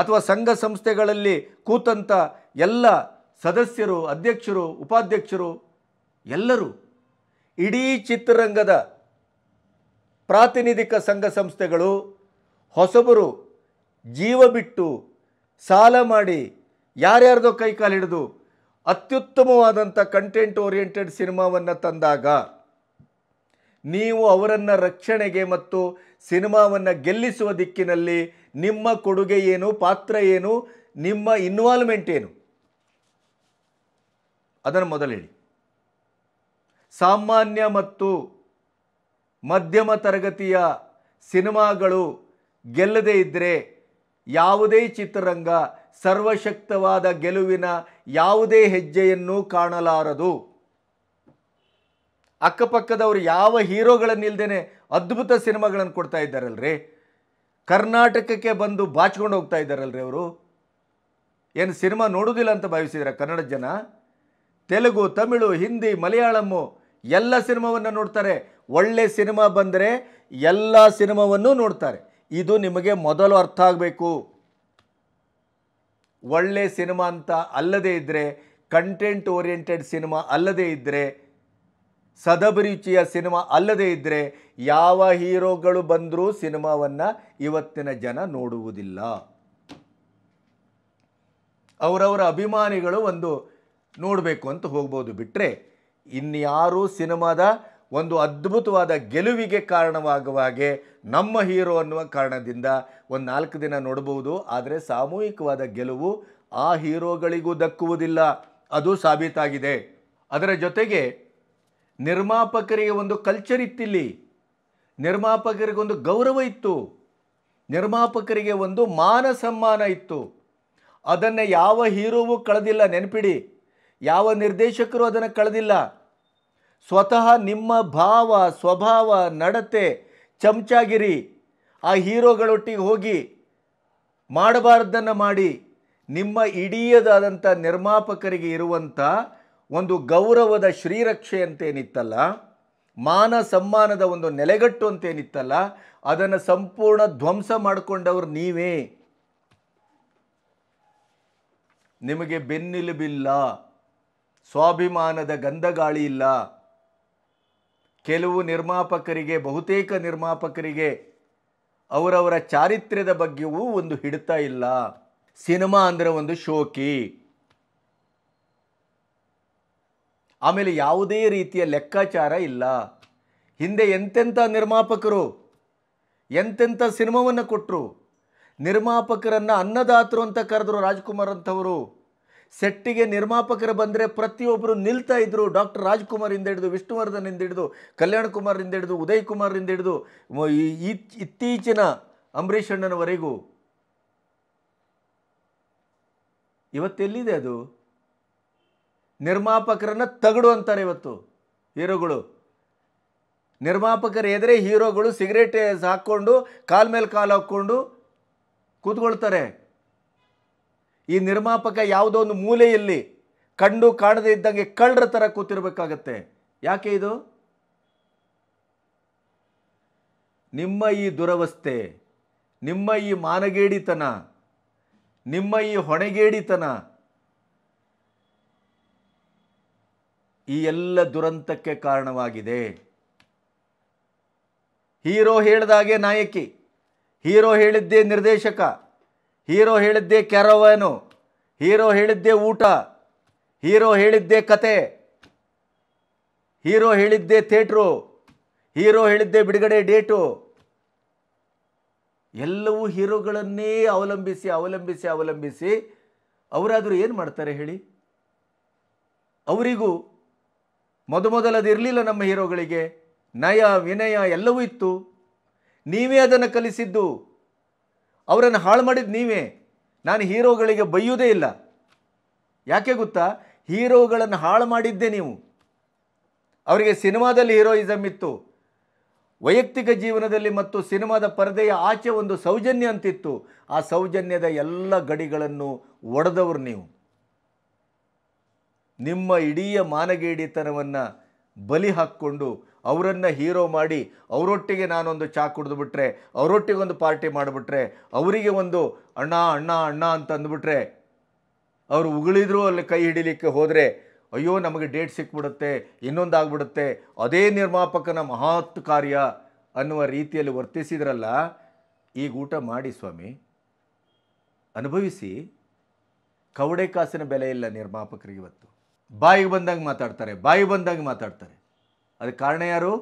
ಅಥವಾ ಸಂಘ ಸಂಸ್ಥೆಗಳಲ್ಲಿ ಕೂತಂಥ ಎಲ್ಲ ಸದಸ್ಯರು ಅಧ್ಯಕ್ಷರು ಉಪಾಧ್ಯಕ್ಷರು ಎಲ್ಲರೂ ಇಡೀ ಚಿತ್ರರಂಗದ ಪ್ರಾತಿನಿಧಿಕ ಸಂಘ ಸಂಸ್ಥೆಗಳು ಹೊಸಬರು ಜೀವ ಬಿಟ್ಟು ಸಾಲ ಮಾಡಿ ಯಾರ್ಯಾರ್ದೋ ಕೈಕಾಲು ಹಿಡಿದು ಅತ್ಯುತ್ತಮವಾದಂಥ ಕಂಟೆಂಟ್ ಓರಿಯೆಂಟೆಡ್ ಸಿನಿಮಾವನ್ನು ತಂದಾಗ ನೀವು ಅವರನ್ನು ರಕ್ಷಣೆಗೆ ಮತ್ತು ಸಿನಿಮಾವನ್ನು ಗೆಲ್ಲಿಸುವ ದಿಕ್ಕಿನಲ್ಲಿ ನಿಮ್ಮ ಕೊಡುಗೆ ಏನು ಪಾತ್ರ ಏನು ನಿಮ್ಮ ಇನ್ವಾಲ್ವ್ಮೆಂಟ್ ಏನು ಅದನ್ನು ಮೊದಲು ಹೇಳಿ ಸಾಮಾನ್ಯ ಮತ್ತು ಮಧ್ಯಮ ತರಗತಿಯ ಸಿನಿಮಾಗಳು ಗೆಲ್ಲದೇ ಇದ್ದರೆ ಯಾವುದೇ ಚಿತ್ರರಂಗ ಸರ್ವಶಕ್ತವಾದ ಗೆಲುವಿನ ಯಾವುದೇ ಹೆಜ್ಜೆಯನ್ನು ಕಾಣಲಾರದು ಅಕ್ಕಪಕ್ಕದವರು ಯಾವ ಹೀರೋಗಳನ್ನಿಲ್ದೇ ಅದ್ಭುತ ಸಿನಿಮಾಗಳನ್ನು ಕೊಡ್ತಾ ಇದ್ದಾರಲ್ರಿ ಕರ್ನಾಟಕಕ್ಕೆ ಬಂದು ಬಾಚ್ಕೊಂಡು ಹೋಗ್ತಾ ಇದ್ದಾರಲ್ರಿ ಅವರು ಏನು ಸಿನಿಮಾ ನೋಡೋದಿಲ್ಲ ಅಂತ ಭಾವಿಸಿದ್ರೆ ಕನ್ನಡ ಜನ ತೆಲುಗು ತಮಿಳು ಹಿಂದಿ ಮಲಯಾಳಮ್ಮು ಎಲ್ಲ ಸಿನಿಮಾವನ್ನು ನೋಡ್ತಾರೆ ಒಳ್ಳೆ ಸಿನಿಮಾ ಬಂದರೆ ಎಲ್ಲ ಸಿನಿಮಾವನ್ನು ನೋಡ್ತಾರೆ ಇದು ನಿಮಗೆ ಮೊದಲು ಅರ್ಥ ಆಗಬೇಕು ಒಳ್ಳೆ ಸಿನಿಮಾ ಅಂತ ಅಲ್ಲದೇ ಇದ್ದರೆ ಕಂಟೆಂಟ್ ಓರಿಯೆಂಟೆಡ್ ಸಿನಿಮಾ ಅಲ್ಲದೇ ಇದ್ದರೆ ಸದಭಿರುಚಿಯ ಸಿನಿಮಾ ಅಲ್ಲದೇ ಇದ್ದರೆ ಯಾವ ಹೀರೋಗಳು ಬಂದರೂ ಸಿನಿಮಾವನ್ನು ಇವತ್ತಿನ ಜನ ನೋಡುವುದಿಲ್ಲ ಅವರವರ ಅಭಿಮಾನಿಗಳು ಒಂದು ನೋಡಬೇಕು ಅಂತ ಹೋಗ್ಬೋದು ಬಿಟ್ಟರೆ ಇನ್ಯಾರೂ ಸಿನಿಮಾದ ಒಂದು ಅದ್ಭುತವಾದ ಗೆಲುವಿಗೆ ಕಾರಣವಾಗುವ ಹಾಗೆ ನಮ್ಮ ಹೀರೋ ಅನ್ನುವ ಕಾರಣದಿಂದ ಒಂದು ನಾಲ್ಕು ದಿನ ನೋಡಬಹುದು ಆದರೆ ಸಾಮೂಹಿಕವಾದ ಗೆಲುವು ಆ ಹೀರೋಗಳಿಗೂ ದಕ್ಕುವುದಿಲ್ಲ ಅದು ಸಾಬೀತಾಗಿದೆ ಅದರ ಜೊತೆಗೆ ನಿರ್ಮಾಪಕರಿಗೆ ಒಂದು ಕಲ್ಚರ್ ಇತ್ತಿಲ್ಲಿ ಒಂದು ಗೌರವ ಇತ್ತು ನಿರ್ಮಾಪಕರಿಗೆ ಒಂದು ಮಾನ ಸಮ್ಮಾನ ಇತ್ತು ಅದನ್ನು ಯಾವ ಹೀರೋವೂ ಕಳೆದಿಲ್ಲ ನೆನಪಿಡಿ ಯಾವ ನಿರ್ದೇಶಕರು ಅದನ್ನು ಕಳೆದಿಲ್ಲ ಸ್ವತಃ ನಿಮ್ಮ ಭಾವ ಸ್ವಭಾವ ನಡತೆ ಚಮಚಾಗಿರಿ ಆ ಹೀರೋಗಳೊಟ್ಟಿಗೆ ಹೋಗಿ ಮಾಡಬಾರ್ದನ್ನು ಮಾಡಿ ನಿಮ್ಮ ಇಡೀದಾದಂಥ ನಿರ್ಮಾಪಕರಿಗೆ ಇರುವಂಥ ಒಂದು ಗೌರವದ ಶ್ರೀರಕ್ಷೆ ಅಂತೇನಿತ್ತಲ್ಲ ಮಾನ ಸಮ್ಮಾನದ ಒಂದು ನೆಲೆಗಟ್ಟು ಅಂತೇನಿತ್ತಲ್ಲ ಅದನ್ನು ಸಂಪೂರ್ಣ ಧ್ವಂಸ ಮಾಡಿಕೊಂಡವರು ನೀವೇ ನಿಮಗೆ ಬೆನ್ನಿಲುಬಿಲ್ಲ ಸ್ವಾಭಿಮಾನದ ಗಂಧಗಾಳಿ ಇಲ್ಲ ಕೆಲವು ನಿರ್ಮಾಪಕರಿಗೆ ಬಹುತೇಕ ನಿರ್ಮಾಪಕರಿಗೆ ಅವರವರ ಚಾರಿತ್ರ್ಯದ ಬಗ್ಗೆಯೂ ಒಂದು ಹಿಡಿತ ಇಲ್ಲ ಸಿನಿಮಾ ಅಂದರೆ ಒಂದು ಶೋಕಿ ಆಮೇಲೆ ಯಾವುದೇ ರೀತಿಯ ಲೆಕ್ಕಾಚಾರ ಇಲ್ಲ ಹಿಂದೆ ಎಂತೆಂಥ ನಿರ್ಮಾಪಕರು ಎಂತೆಂಥ ಸಿನಿಮಾವನ್ನು ಕೊಟ್ಟರು ನಿರ್ಮಾಪಕರನ್ನು ಅನ್ನದಾತರು ಅಂತ ಕರೆದ್ರು ರಾಜ್ಕುಮಾರ್ ಅಂಥವರು ಸೆಟ್ಟಿಗೆ ನಿರ್ಮಾಪಕರು ಬಂದರೆ ಪ್ರತಿಯೊಬ್ಬರು ನಿಲ್ತಾ ಇದ್ದರು ಡಾಕ್ಟರ್ ರಾಜ್ಕುಮಾರಿಂದ ಹಿಡಿದು ವಿಷ್ಣುವರ್ಧನಿಂದ ಹಿಡಿದು ಕಲ್ಯಾಣ್ ಕುಮಾರಿಂದ ಹಿಡಿದು ಉದಯ್ ಕುಮಾರಿಂದ ಹಿಡಿದು ಇತ್ತೀಚಿನ ಅಂಬರೀಷ್ ಅಣ್ಣನವರೆಗೂ ಇವತ್ತೆಲ್ಲಿದೆ ಅದು ನಿರ್ಮಾಪಕರನ್ನು ತಗಡು ಅಂತಾರೆ ಇವತ್ತು ಹೀರೋಗಳು ನಿರ್ಮಾಪಕರ ಎದುರೆ ಹೀರೋಗಳು ಸಿಗರೇಟ್ ಹಾಕ್ಕೊಂಡು ಕಾಲ್ ಮೇಲೆ ಕಾಲು ಹಾಕ್ಕೊಂಡು ಕೂತ್ಕೊಳ್ತಾರೆ ಈ ನಿರ್ಮಾಪಕ ಯಾವುದೋ ಒಂದು ಮೂಲೆಯಲ್ಲಿ ಕಂಡು ಕಾಣದೇ ಇದ್ದಂಗೆ ಕಳ್ಳರ ಥರ ಕೂತಿರ್ಬೇಕಾಗತ್ತೆ ಯಾಕೆ ಇದು ನಿಮ್ಮ ಈ ದುರವಸ್ಥೆ ನಿಮ್ಮ ಈ ಮಾನಗೇಡಿತನ ನಿಮ್ಮ ಈ ಹೊಣೆಗೇಡಿತನ ಈ ಎಲ್ಲ ದುರಂತಕ್ಕೆ ಕಾರಣವಾಗಿದೆ ಹೀರೋ ಹೇಳಿದಾಗೆ ನಾಯಕಿ ಹೀರೋ ಹೇಳಿದ್ದೇ ನಿರ್ದೇಶಕ ಹೀರೋ ಹೇಳಿದ್ದೇ ಕ್ಯಾರವನು ಹೀರೋ ಹೇಳಿದ್ದೇ ಊಟ ಹೀರೋ ಹೇಳಿದ್ದೇ ಕತೆ ಹೀರೋ ಹೇಳಿದ್ದೇ ಥೇಟ್ರು ಹೀರೋ ಹೇಳಿದ್ದೇ ಬಿಡುಗಡೆ ಡೇಟು ಎಲ್ಲವೂ ಹೀರೋಗಳನ್ನೇ ಅವಲಂಬಿಸಿ ಅವಲಂಬಿಸಿ ಅವಲಂಬಿಸಿ ಅವರಾದರೂ ಏನು ಮಾಡ್ತಾರೆ ಹೇಳಿ ಅವರಿಗೂ ಇರಲಿಲ್ಲ ನಮ್ಮ ಹೀರೋಗಳಿಗೆ ನಯ ವಿನಯ ಎಲ್ಲವೂ ಇತ್ತು ನೀವೇ ಅದನ್ನು ಕಲಿಸಿದ್ದು ಅವರನ್ನು ಹಾಳು ಮಾಡಿದ್ದು ನೀವೇ ನಾನು ಹೀರೋಗಳಿಗೆ ಬೈಯುವುದೇ ಇಲ್ಲ ಯಾಕೆ ಗೊತ್ತಾ ಹೀರೋಗಳನ್ನು ಹಾಳು ಮಾಡಿದ್ದೆ ನೀವು ಅವರಿಗೆ ಸಿನಿಮಾದಲ್ಲಿ ಹೀರೋಯಿಸಮ್ ಇತ್ತು ವೈಯಕ್ತಿಕ ಜೀವನದಲ್ಲಿ ಮತ್ತು ಸಿನಿಮಾದ ಪರದೆಯ ಆಚೆ ಒಂದು ಸೌಜನ್ಯ ಅಂತಿತ್ತು ಆ ಸೌಜನ್ಯದ ಎಲ್ಲ ಗಡಿಗಳನ್ನು ಒಡೆದವರು ನೀವು ನಿಮ್ಮ ಇಡೀ ಮಾನಗೇಡಿತನವನ್ನು ಬಲಿ ಹಾಕ್ಕೊಂಡು ಅವರನ್ನು ಹೀರೋ ಮಾಡಿ ಅವರೊಟ್ಟಿಗೆ ನಾನೊಂದು ಚಾ ಕುಡಿದ್ಬಿಟ್ರೆ ಅವರೊಟ್ಟಿಗೆ ಒಂದು ಪಾರ್ಟಿ ಮಾಡಿಬಿಟ್ರೆ ಅವರಿಗೆ ಒಂದು ಅಣ್ಣ ಅಣ್ಣ ಅಣ್ಣ ಅಂತ ಅಂದ್ಬಿಟ್ರೆ ಅವರು ಉಗುಳಿದ್ರೂ ಅಲ್ಲಿ ಕೈ ಹಿಡಿಲಿಕ್ಕೆ ಹೋದರೆ ಅಯ್ಯೋ ನಮಗೆ ಡೇಟ್ ಸಿಕ್ಬಿಡುತ್ತೆ ಇನ್ನೊಂದಾಗ್ಬಿಡುತ್ತೆ ಅದೇ ನಿರ್ಮಾಪಕನ ಮಹತ್ ಕಾರ್ಯ ಅನ್ನುವ ರೀತಿಯಲ್ಲಿ ವರ್ತಿಸಿದ್ರಲ್ಲ ಈಗ ಊಟ ಮಾಡಿ ಸ್ವಾಮಿ ಅನುಭವಿಸಿ ಕವಡೆ ಕಾಸಿನ ಬೆಲೆ ಇಲ್ಲ ನಿರ್ಮಾಪಕರಿಗೆ ಇವತ್ತು ಬಾಯಿಗೆ ಬಂದಾಗ ಮಾತಾಡ್ತಾರೆ ಬಾಯಿ ಬಂದಂಗೆ ಮಾತಾಡ್ತಾರೆ ಅದಕ್ಕೆ ಕಾರಣ ಯಾರು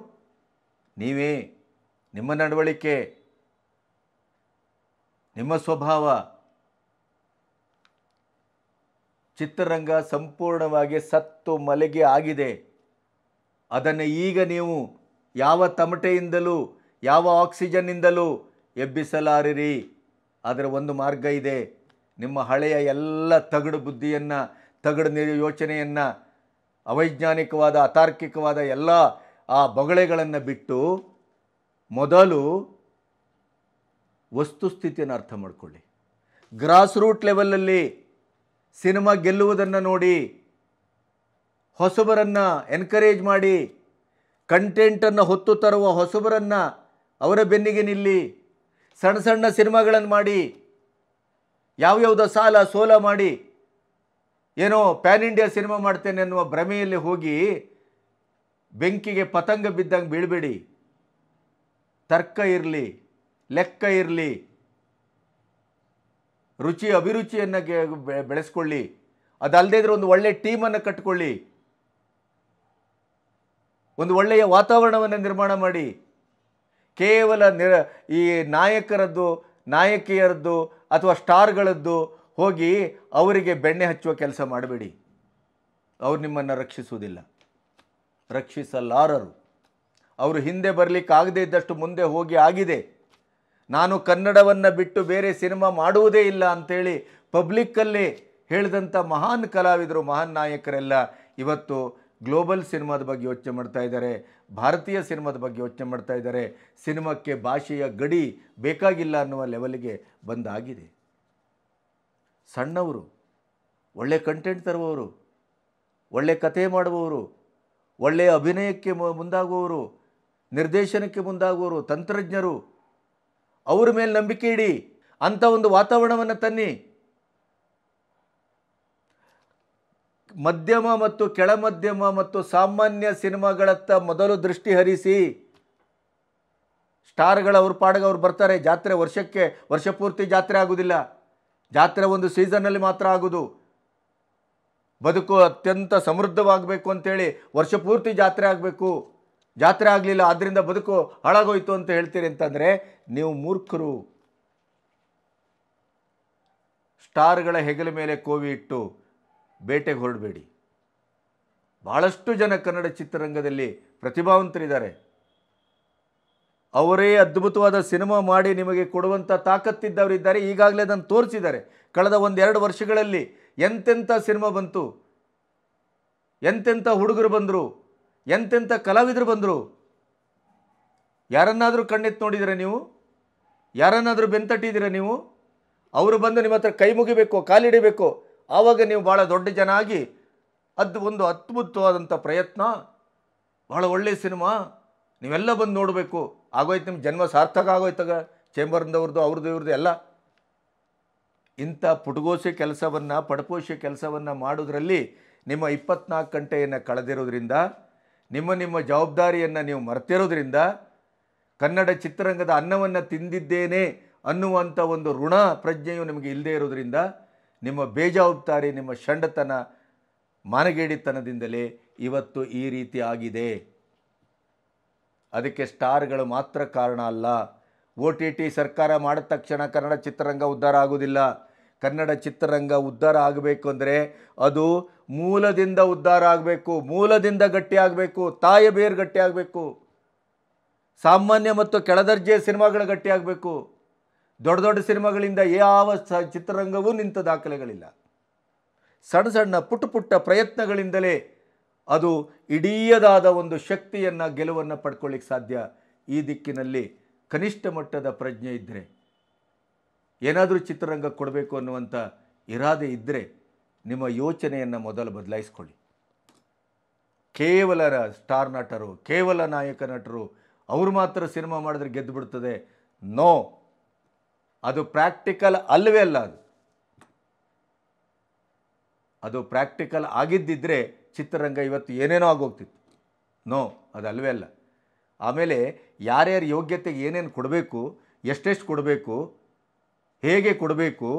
ನೀವೇ ನಿಮ್ಮ ನಡವಳಿಕೆ ನಿಮ್ಮ ಸ್ವಭಾವ ಚಿತ್ರರಂಗ ಸಂಪೂರ್ಣವಾಗಿ ಸತ್ತು ಮಲಗಿ ಆಗಿದೆ ಅದನ್ನು ಈಗ ನೀವು ಯಾವ ತಮಟೆಯಿಂದಲೂ ಯಾವ ಆಕ್ಸಿಜನ್ನಿಂದಲೂ ಎಬ್ಬಿಸಲಾರಿರಿ ಅದರ ಒಂದು ಮಾರ್ಗ ಇದೆ ನಿಮ್ಮ ಹಳೆಯ ಎಲ್ಲ ತಗಡು ಬುದ್ಧಿಯನ್ನು ತಗಡು ಯೋಚನೆಯನ್ನು ಅವೈಜ್ಞಾನಿಕವಾದ ಅತಾರ್ಕಿಕವಾದ ಎಲ್ಲ ಆ ಬೊಗಳೆಗಳನ್ನು ಬಿಟ್ಟು ಮೊದಲು ವಸ್ತುಸ್ಥಿತಿಯನ್ನು ಅರ್ಥ ಮಾಡಿಕೊಳ್ಳಿ ಗ್ರಾಸ್ ರೂಟ್ ಲೆವೆಲಲ್ಲಿ ಸಿನಿಮಾ ಗೆಲ್ಲುವುದನ್ನು ನೋಡಿ ಹೊಸಬರನ್ನು ಎನ್ಕರೇಜ್ ಮಾಡಿ ಕಂಟೆಂಟನ್ನು ಹೊತ್ತು ತರುವ ಹೊಸಬರನ್ನು ಅವರ ಬೆನ್ನಿಗೆ ನಿಲ್ಲಿ ಸಣ್ಣ ಸಣ್ಣ ಸಿನಿಮಾಗಳನ್ನು ಮಾಡಿ ಯಾವ್ಯಾವುದೋ ಸಾಲ ಸೋಲ ಮಾಡಿ ಏನೋ ಪ್ಯಾನ್ ಇಂಡಿಯಾ ಸಿನಿಮಾ ಮಾಡ್ತೇನೆ ಅನ್ನುವ ಭ್ರಮೆಯಲ್ಲಿ ಹೋಗಿ ಬೆಂಕಿಗೆ ಪತಂಗ ಬಿದ್ದಂಗೆ ಬೀಳಬೇಡಿ ತರ್ಕ ಇರಲಿ ಲೆಕ್ಕ ಇರಲಿ ರುಚಿ ಅಭಿರುಚಿಯನ್ನು ಬೆಳೆಸ್ಕೊಳ್ಳಿ ಅದಲ್ಲದೇ ಇದ್ರೆ ಒಂದು ಒಳ್ಳೆಯ ಟೀಮನ್ನು ಕಟ್ಕೊಳ್ಳಿ ಒಂದು ಒಳ್ಳೆಯ ವಾತಾವರಣವನ್ನು ನಿರ್ಮಾಣ ಮಾಡಿ ಕೇವಲ ನಿರ ಈ ನಾಯಕರದ್ದು ನಾಯಕಿಯರದ್ದು ಅಥವಾ ಸ್ಟಾರ್ಗಳದ್ದು ಹೋಗಿ ಅವರಿಗೆ ಬೆಣ್ಣೆ ಹಚ್ಚುವ ಕೆಲಸ ಮಾಡಬೇಡಿ ಅವ್ರು ನಿಮ್ಮನ್ನು ರಕ್ಷಿಸುವುದಿಲ್ಲ ರಕ್ಷಿಸಲಾರರು ಅವರು ಹಿಂದೆ ಬರಲಿಕ್ಕಾಗದೇ ಇದ್ದಷ್ಟು ಮುಂದೆ ಹೋಗಿ ಆಗಿದೆ ನಾನು ಕನ್ನಡವನ್ನು ಬಿಟ್ಟು ಬೇರೆ ಸಿನಿಮಾ ಮಾಡುವುದೇ ಇಲ್ಲ ಅಂಥೇಳಿ ಪಬ್ಲಿಕ್ಕಲ್ಲಿ ಹೇಳಿದಂಥ ಮಹಾನ್ ಕಲಾವಿದರು ಮಹಾನ್ ನಾಯಕರೆಲ್ಲ ಇವತ್ತು ಗ್ಲೋಬಲ್ ಸಿನಿಮಾದ ಬಗ್ಗೆ ಯೋಚನೆ ಮಾಡ್ತಾ ಇದ್ದಾರೆ ಭಾರತೀಯ ಸಿನಿಮಾದ ಬಗ್ಗೆ ಯೋಚನೆ ಮಾಡ್ತಾ ಇದ್ದಾರೆ ಸಿನಿಮಾಕ್ಕೆ ಭಾಷೆಯ ಗಡಿ ಬೇಕಾಗಿಲ್ಲ ಅನ್ನುವ ಲೆವೆಲ್ಗೆ ಬಂದಾಗಿದೆ ಸಣ್ಣವರು ಒಳ್ಳೆ ಕಂಟೆಂಟ್ ತರುವವರು ಒಳ್ಳೆ ಕಥೆ ಮಾಡುವವರು ಒಳ್ಳೆಯ ಅಭಿನಯಕ್ಕೆ ಮುಂದಾಗುವವರು ನಿರ್ದೇಶನಕ್ಕೆ ಮುಂದಾಗುವವರು ತಂತ್ರಜ್ಞರು ಅವ್ರ ಮೇಲೆ ನಂಬಿಕೆ ಇಡಿ ಅಂಥ ಒಂದು ವಾತಾವರಣವನ್ನು ತನ್ನಿ ಮಧ್ಯಮ ಮತ್ತು ಕೆಳಮಧ್ಯಮ ಮತ್ತು ಸಾಮಾನ್ಯ ಸಿನಿಮಾಗಳತ್ತ ಮೊದಲು ದೃಷ್ಟಿ ಹರಿಸಿ ಸ್ಟಾರ್ಗಳವ್ರ ಅವ್ರ ಪಾಡಿಗೆ ಅವ್ರು ಬರ್ತಾರೆ ಜಾತ್ರೆ ವರ್ಷಕ್ಕೆ ವರ್ಷಪೂರ್ತಿ ಜಾತ್ರೆ ಆಗೋದಿಲ್ಲ ಜಾತ್ರೆ ಒಂದು ಸೀಸನ್ನಲ್ಲಿ ಮಾತ್ರ ಆಗೋದು ಬದುಕು ಅತ್ಯಂತ ಸಮೃದ್ಧವಾಗಬೇಕು ಅಂತೇಳಿ ವರ್ಷ ಪೂರ್ತಿ ಜಾತ್ರೆ ಆಗಬೇಕು ಜಾತ್ರೆ ಆಗಲಿಲ್ಲ ಆದ್ದರಿಂದ ಬದುಕು ಹಾಳಾಗೋಯ್ತು ಅಂತ ಹೇಳ್ತೀರಿ ಅಂತಂದರೆ ನೀವು ಮೂರ್ಖರು ಸ್ಟಾರ್ಗಳ ಹೆಗಲ ಮೇಲೆ ಕೋವಿ ಇಟ್ಟು ಬೇಟೆಗೆ ಹೊರಡಬೇಡಿ ಭಾಳಷ್ಟು ಜನ ಕನ್ನಡ ಚಿತ್ರರಂಗದಲ್ಲಿ ಪ್ರತಿಭಾವಂತರಿದ್ದಾರೆ ಅವರೇ ಅದ್ಭುತವಾದ ಸಿನಿಮಾ ಮಾಡಿ ನಿಮಗೆ ಕೊಡುವಂಥ ತಾಕತ್ತಿದ್ದವರಿದ್ದಾರೆ ಈಗಾಗಲೇ ಅದನ್ನು ತೋರಿಸಿದ್ದಾರೆ ಕಳೆದ ಒಂದೆರಡು ವರ್ಷಗಳಲ್ಲಿ ಎಂತೆಂಥ ಸಿನಿಮಾ ಬಂತು ಎಂತೆಂಥ ಹುಡುಗರು ಬಂದರು ಎಂತೆಂಥ ಕಲಾವಿದರು ಬಂದರು ಯಾರನ್ನಾದರೂ ಕಣ್ಣಿತ್ತು ನೋಡಿದಿರ ನೀವು ಯಾರನ್ನಾದರೂ ಬೆಂತಟ್ಟಿದ್ದೀರ ನೀವು ಅವರು ಬಂದು ನಿಮ್ಮ ಹತ್ರ ಕೈ ಮುಗಿಬೇಕು ಕಾಲಿಡಿಬೇಕು ಆವಾಗ ನೀವು ಭಾಳ ದೊಡ್ಡ ಜನ ಆಗಿ ಅದು ಒಂದು ಅದ್ಭುತವಾದಂಥ ಪ್ರಯತ್ನ ಭಾಳ ಒಳ್ಳೆಯ ಸಿನಿಮಾ ನೀವೆಲ್ಲ ಬಂದು ನೋಡಬೇಕು ಆಗೋಯ್ತು ನಿಮ್ಮ ಜನ್ಮ ಸಾರ್ಥಕ ಆಗೋಯ್ತಾಗ ಚೇಂಬರ್ನವ್ರದ್ದು ಅವ್ರದ್ದು ಇವ್ರದ್ದು ಎಲ್ಲ ಇಂಥ ಪುಟಗೋಸೆ ಕೆಲಸವನ್ನು ಪಡಪೋಸೆ ಕೆಲಸವನ್ನು ಮಾಡೋದರಲ್ಲಿ ನಿಮ್ಮ ಇಪ್ಪತ್ನಾಲ್ಕು ಗಂಟೆಯನ್ನು ಕಳೆದಿರೋದ್ರಿಂದ ನಿಮ್ಮ ನಿಮ್ಮ ಜವಾಬ್ದಾರಿಯನ್ನು ನೀವು ಮರೆತಿರೋದ್ರಿಂದ ಕನ್ನಡ ಚಿತ್ರರಂಗದ ಅನ್ನವನ್ನು ತಿಂದಿದ್ದೇನೆ ಅನ್ನುವಂಥ ಒಂದು ಋಣ ಪ್ರಜ್ಞೆಯು ನಿಮಗೆ ಇಲ್ಲದೇ ಇರೋದ್ರಿಂದ ನಿಮ್ಮ ಬೇಜವಾಬ್ದಾರಿ ನಿಮ್ಮ ಷಂಡತನ ಮಾನಗೇಡಿತನದಿಂದಲೇ ಇವತ್ತು ಈ ರೀತಿ ಆಗಿದೆ ಅದಕ್ಕೆ ಸ್ಟಾರ್ಗಳು ಮಾತ್ರ ಕಾರಣ ಅಲ್ಲ ಒ ಟಿ ಟಿ ಸರ್ಕಾರ ಮಾಡಿದ ತಕ್ಷಣ ಕನ್ನಡ ಚಿತ್ರರಂಗ ಉದ್ಧಾರ ಆಗೋದಿಲ್ಲ ಕನ್ನಡ ಚಿತ್ರರಂಗ ಉದ್ಧಾರ ಆಗಬೇಕು ಅಂದರೆ ಅದು ಮೂಲದಿಂದ ಉದ್ಧಾರ ಆಗಬೇಕು ಮೂಲದಿಂದ ಗಟ್ಟಿ ಆಗಬೇಕು ತಾಯ ಬೇರು ಗಟ್ಟಿ ಆಗಬೇಕು ಸಾಮಾನ್ಯ ಮತ್ತು ಕೆಳದರ್ಜೆಯ ಸಿನಿಮಾಗಳು ಗಟ್ಟಿಯಾಗಬೇಕು ದೊಡ್ಡ ದೊಡ್ಡ ಸಿನಿಮಾಗಳಿಂದ ಯಾವ ಸ ಚಿತ್ರರಂಗವೂ ನಿಂತ ದಾಖಲೆಗಳಿಲ್ಲ ಸಣ್ಣ ಸಣ್ಣ ಪುಟ್ಟ ಪುಟ್ಟ ಪ್ರಯತ್ನಗಳಿಂದಲೇ ಅದು ಇಡೀಯದಾದ ಒಂದು ಶಕ್ತಿಯನ್ನು ಗೆಲುವನ್ನು ಪಡ್ಕೊಳ್ಳಿಕ್ಕೆ ಸಾಧ್ಯ ಈ ದಿಕ್ಕಿನಲ್ಲಿ ಕನಿಷ್ಠ ಮಟ್ಟದ ಪ್ರಜ್ಞೆ ಇದ್ದರೆ ಏನಾದರೂ ಚಿತ್ರರಂಗ ಕೊಡಬೇಕು ಅನ್ನುವಂಥ ಇರಾದೆ ಇದ್ದರೆ ನಿಮ್ಮ ಯೋಚನೆಯನ್ನು ಮೊದಲು ಬದಲಾಯಿಸ್ಕೊಳ್ಳಿ ಕೇವಲ ಸ್ಟಾರ್ ನಟರು ಕೇವಲ ನಾಯಕ ನಟರು ಅವರು ಮಾತ್ರ ಸಿನಿಮಾ ಮಾಡಿದ್ರೆ ಗೆದ್ದು ಬಿಡ್ತದೆ ನೋ ಅದು ಪ್ರಾಕ್ಟಿಕಲ್ ಅಲ್ಲವೇ ಅಲ್ಲ ಅದು ಅದು ಪ್ರಾಕ್ಟಿಕಲ್ ಆಗಿದ್ದಿದ್ರೆ ಚಿತ್ರರಂಗ ಇವತ್ತು ಏನೇನೋ ಆಗೋಗ್ತಿತ್ತು ನೋ ಅದಲ್ವೇ ಅಲ್ಲ ಆಮೇಲೆ ಯಾರ್ಯಾರು ಯೋಗ್ಯತೆಗೆ ಏನೇನು ಕೊಡಬೇಕು ಎಷ್ಟೆಷ್ಟು ಕೊಡಬೇಕು ಹೇಗೆ ಕೊಡಬೇಕು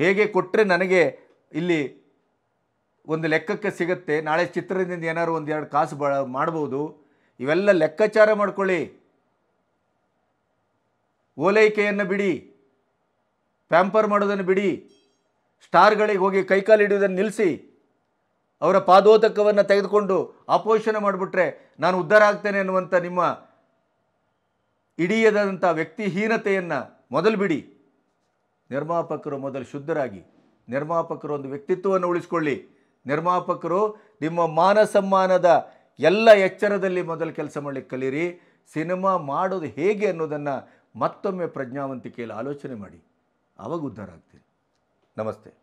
ಹೇಗೆ ಕೊಟ್ಟರೆ ನನಗೆ ಇಲ್ಲಿ ಒಂದು ಲೆಕ್ಕಕ್ಕೆ ಸಿಗುತ್ತೆ ನಾಳೆ ಚಿತ್ರದಿಂದ ಏನಾದ್ರು ಒಂದು ಎರಡು ಕಾಸು ಬ ಮಾಡ್ಬೋದು ಇವೆಲ್ಲ ಲೆಕ್ಕಾಚಾರ ಮಾಡ್ಕೊಳ್ಳಿ ಓಲೈಕೆಯನ್ನು ಬಿಡಿ ಪ್ಯಾಂಪರ್ ಮಾಡೋದನ್ನು ಬಿಡಿ ಸ್ಟಾರ್ಗಳಿಗೆ ಹೋಗಿ ಕೈಕಾಲು ಹಿಡಿಯೋದನ್ನು ನಿಲ್ಲಿಸಿ ಅವರ ಪಾದೋತಕವನ್ನು ತೆಗೆದುಕೊಂಡು ಆಪೋಷಣೆ ಮಾಡಿಬಿಟ್ರೆ ನಾನು ಉದ್ಧಾರ ಆಗ್ತೇನೆ ಅನ್ನುವಂಥ ನಿಮ್ಮ ಇಡಿಯದಂಥ ವ್ಯಕ್ತಿಹೀನತೆಯನ್ನು ಮೊದಲು ಬಿಡಿ ನಿರ್ಮಾಪಕರು ಮೊದಲು ಶುದ್ಧರಾಗಿ ನಿರ್ಮಾಪಕರು ಒಂದು ವ್ಯಕ್ತಿತ್ವವನ್ನು ಉಳಿಸ್ಕೊಳ್ಳಿ ನಿರ್ಮಾಪಕರು ನಿಮ್ಮ ಮಾನಸಮ್ಮಾನದ ಎಲ್ಲ ಎಚ್ಚರದಲ್ಲಿ ಮೊದಲು ಕೆಲಸ ಮಾಡಲಿಕ್ಕೆ ಕಲೀರಿ ಸಿನಿಮಾ ಮಾಡೋದು ಹೇಗೆ ಅನ್ನೋದನ್ನು ಮತ್ತೊಮ್ಮೆ ಪ್ರಜ್ಞಾವಂತಿಕೆಯಲ್ಲಿ ಆಲೋಚನೆ ಮಾಡಿ ಅವಾಗ ಉದ್ಧಾರ ಆಗ್ತೀನಿ ನಮಸ್ತೆ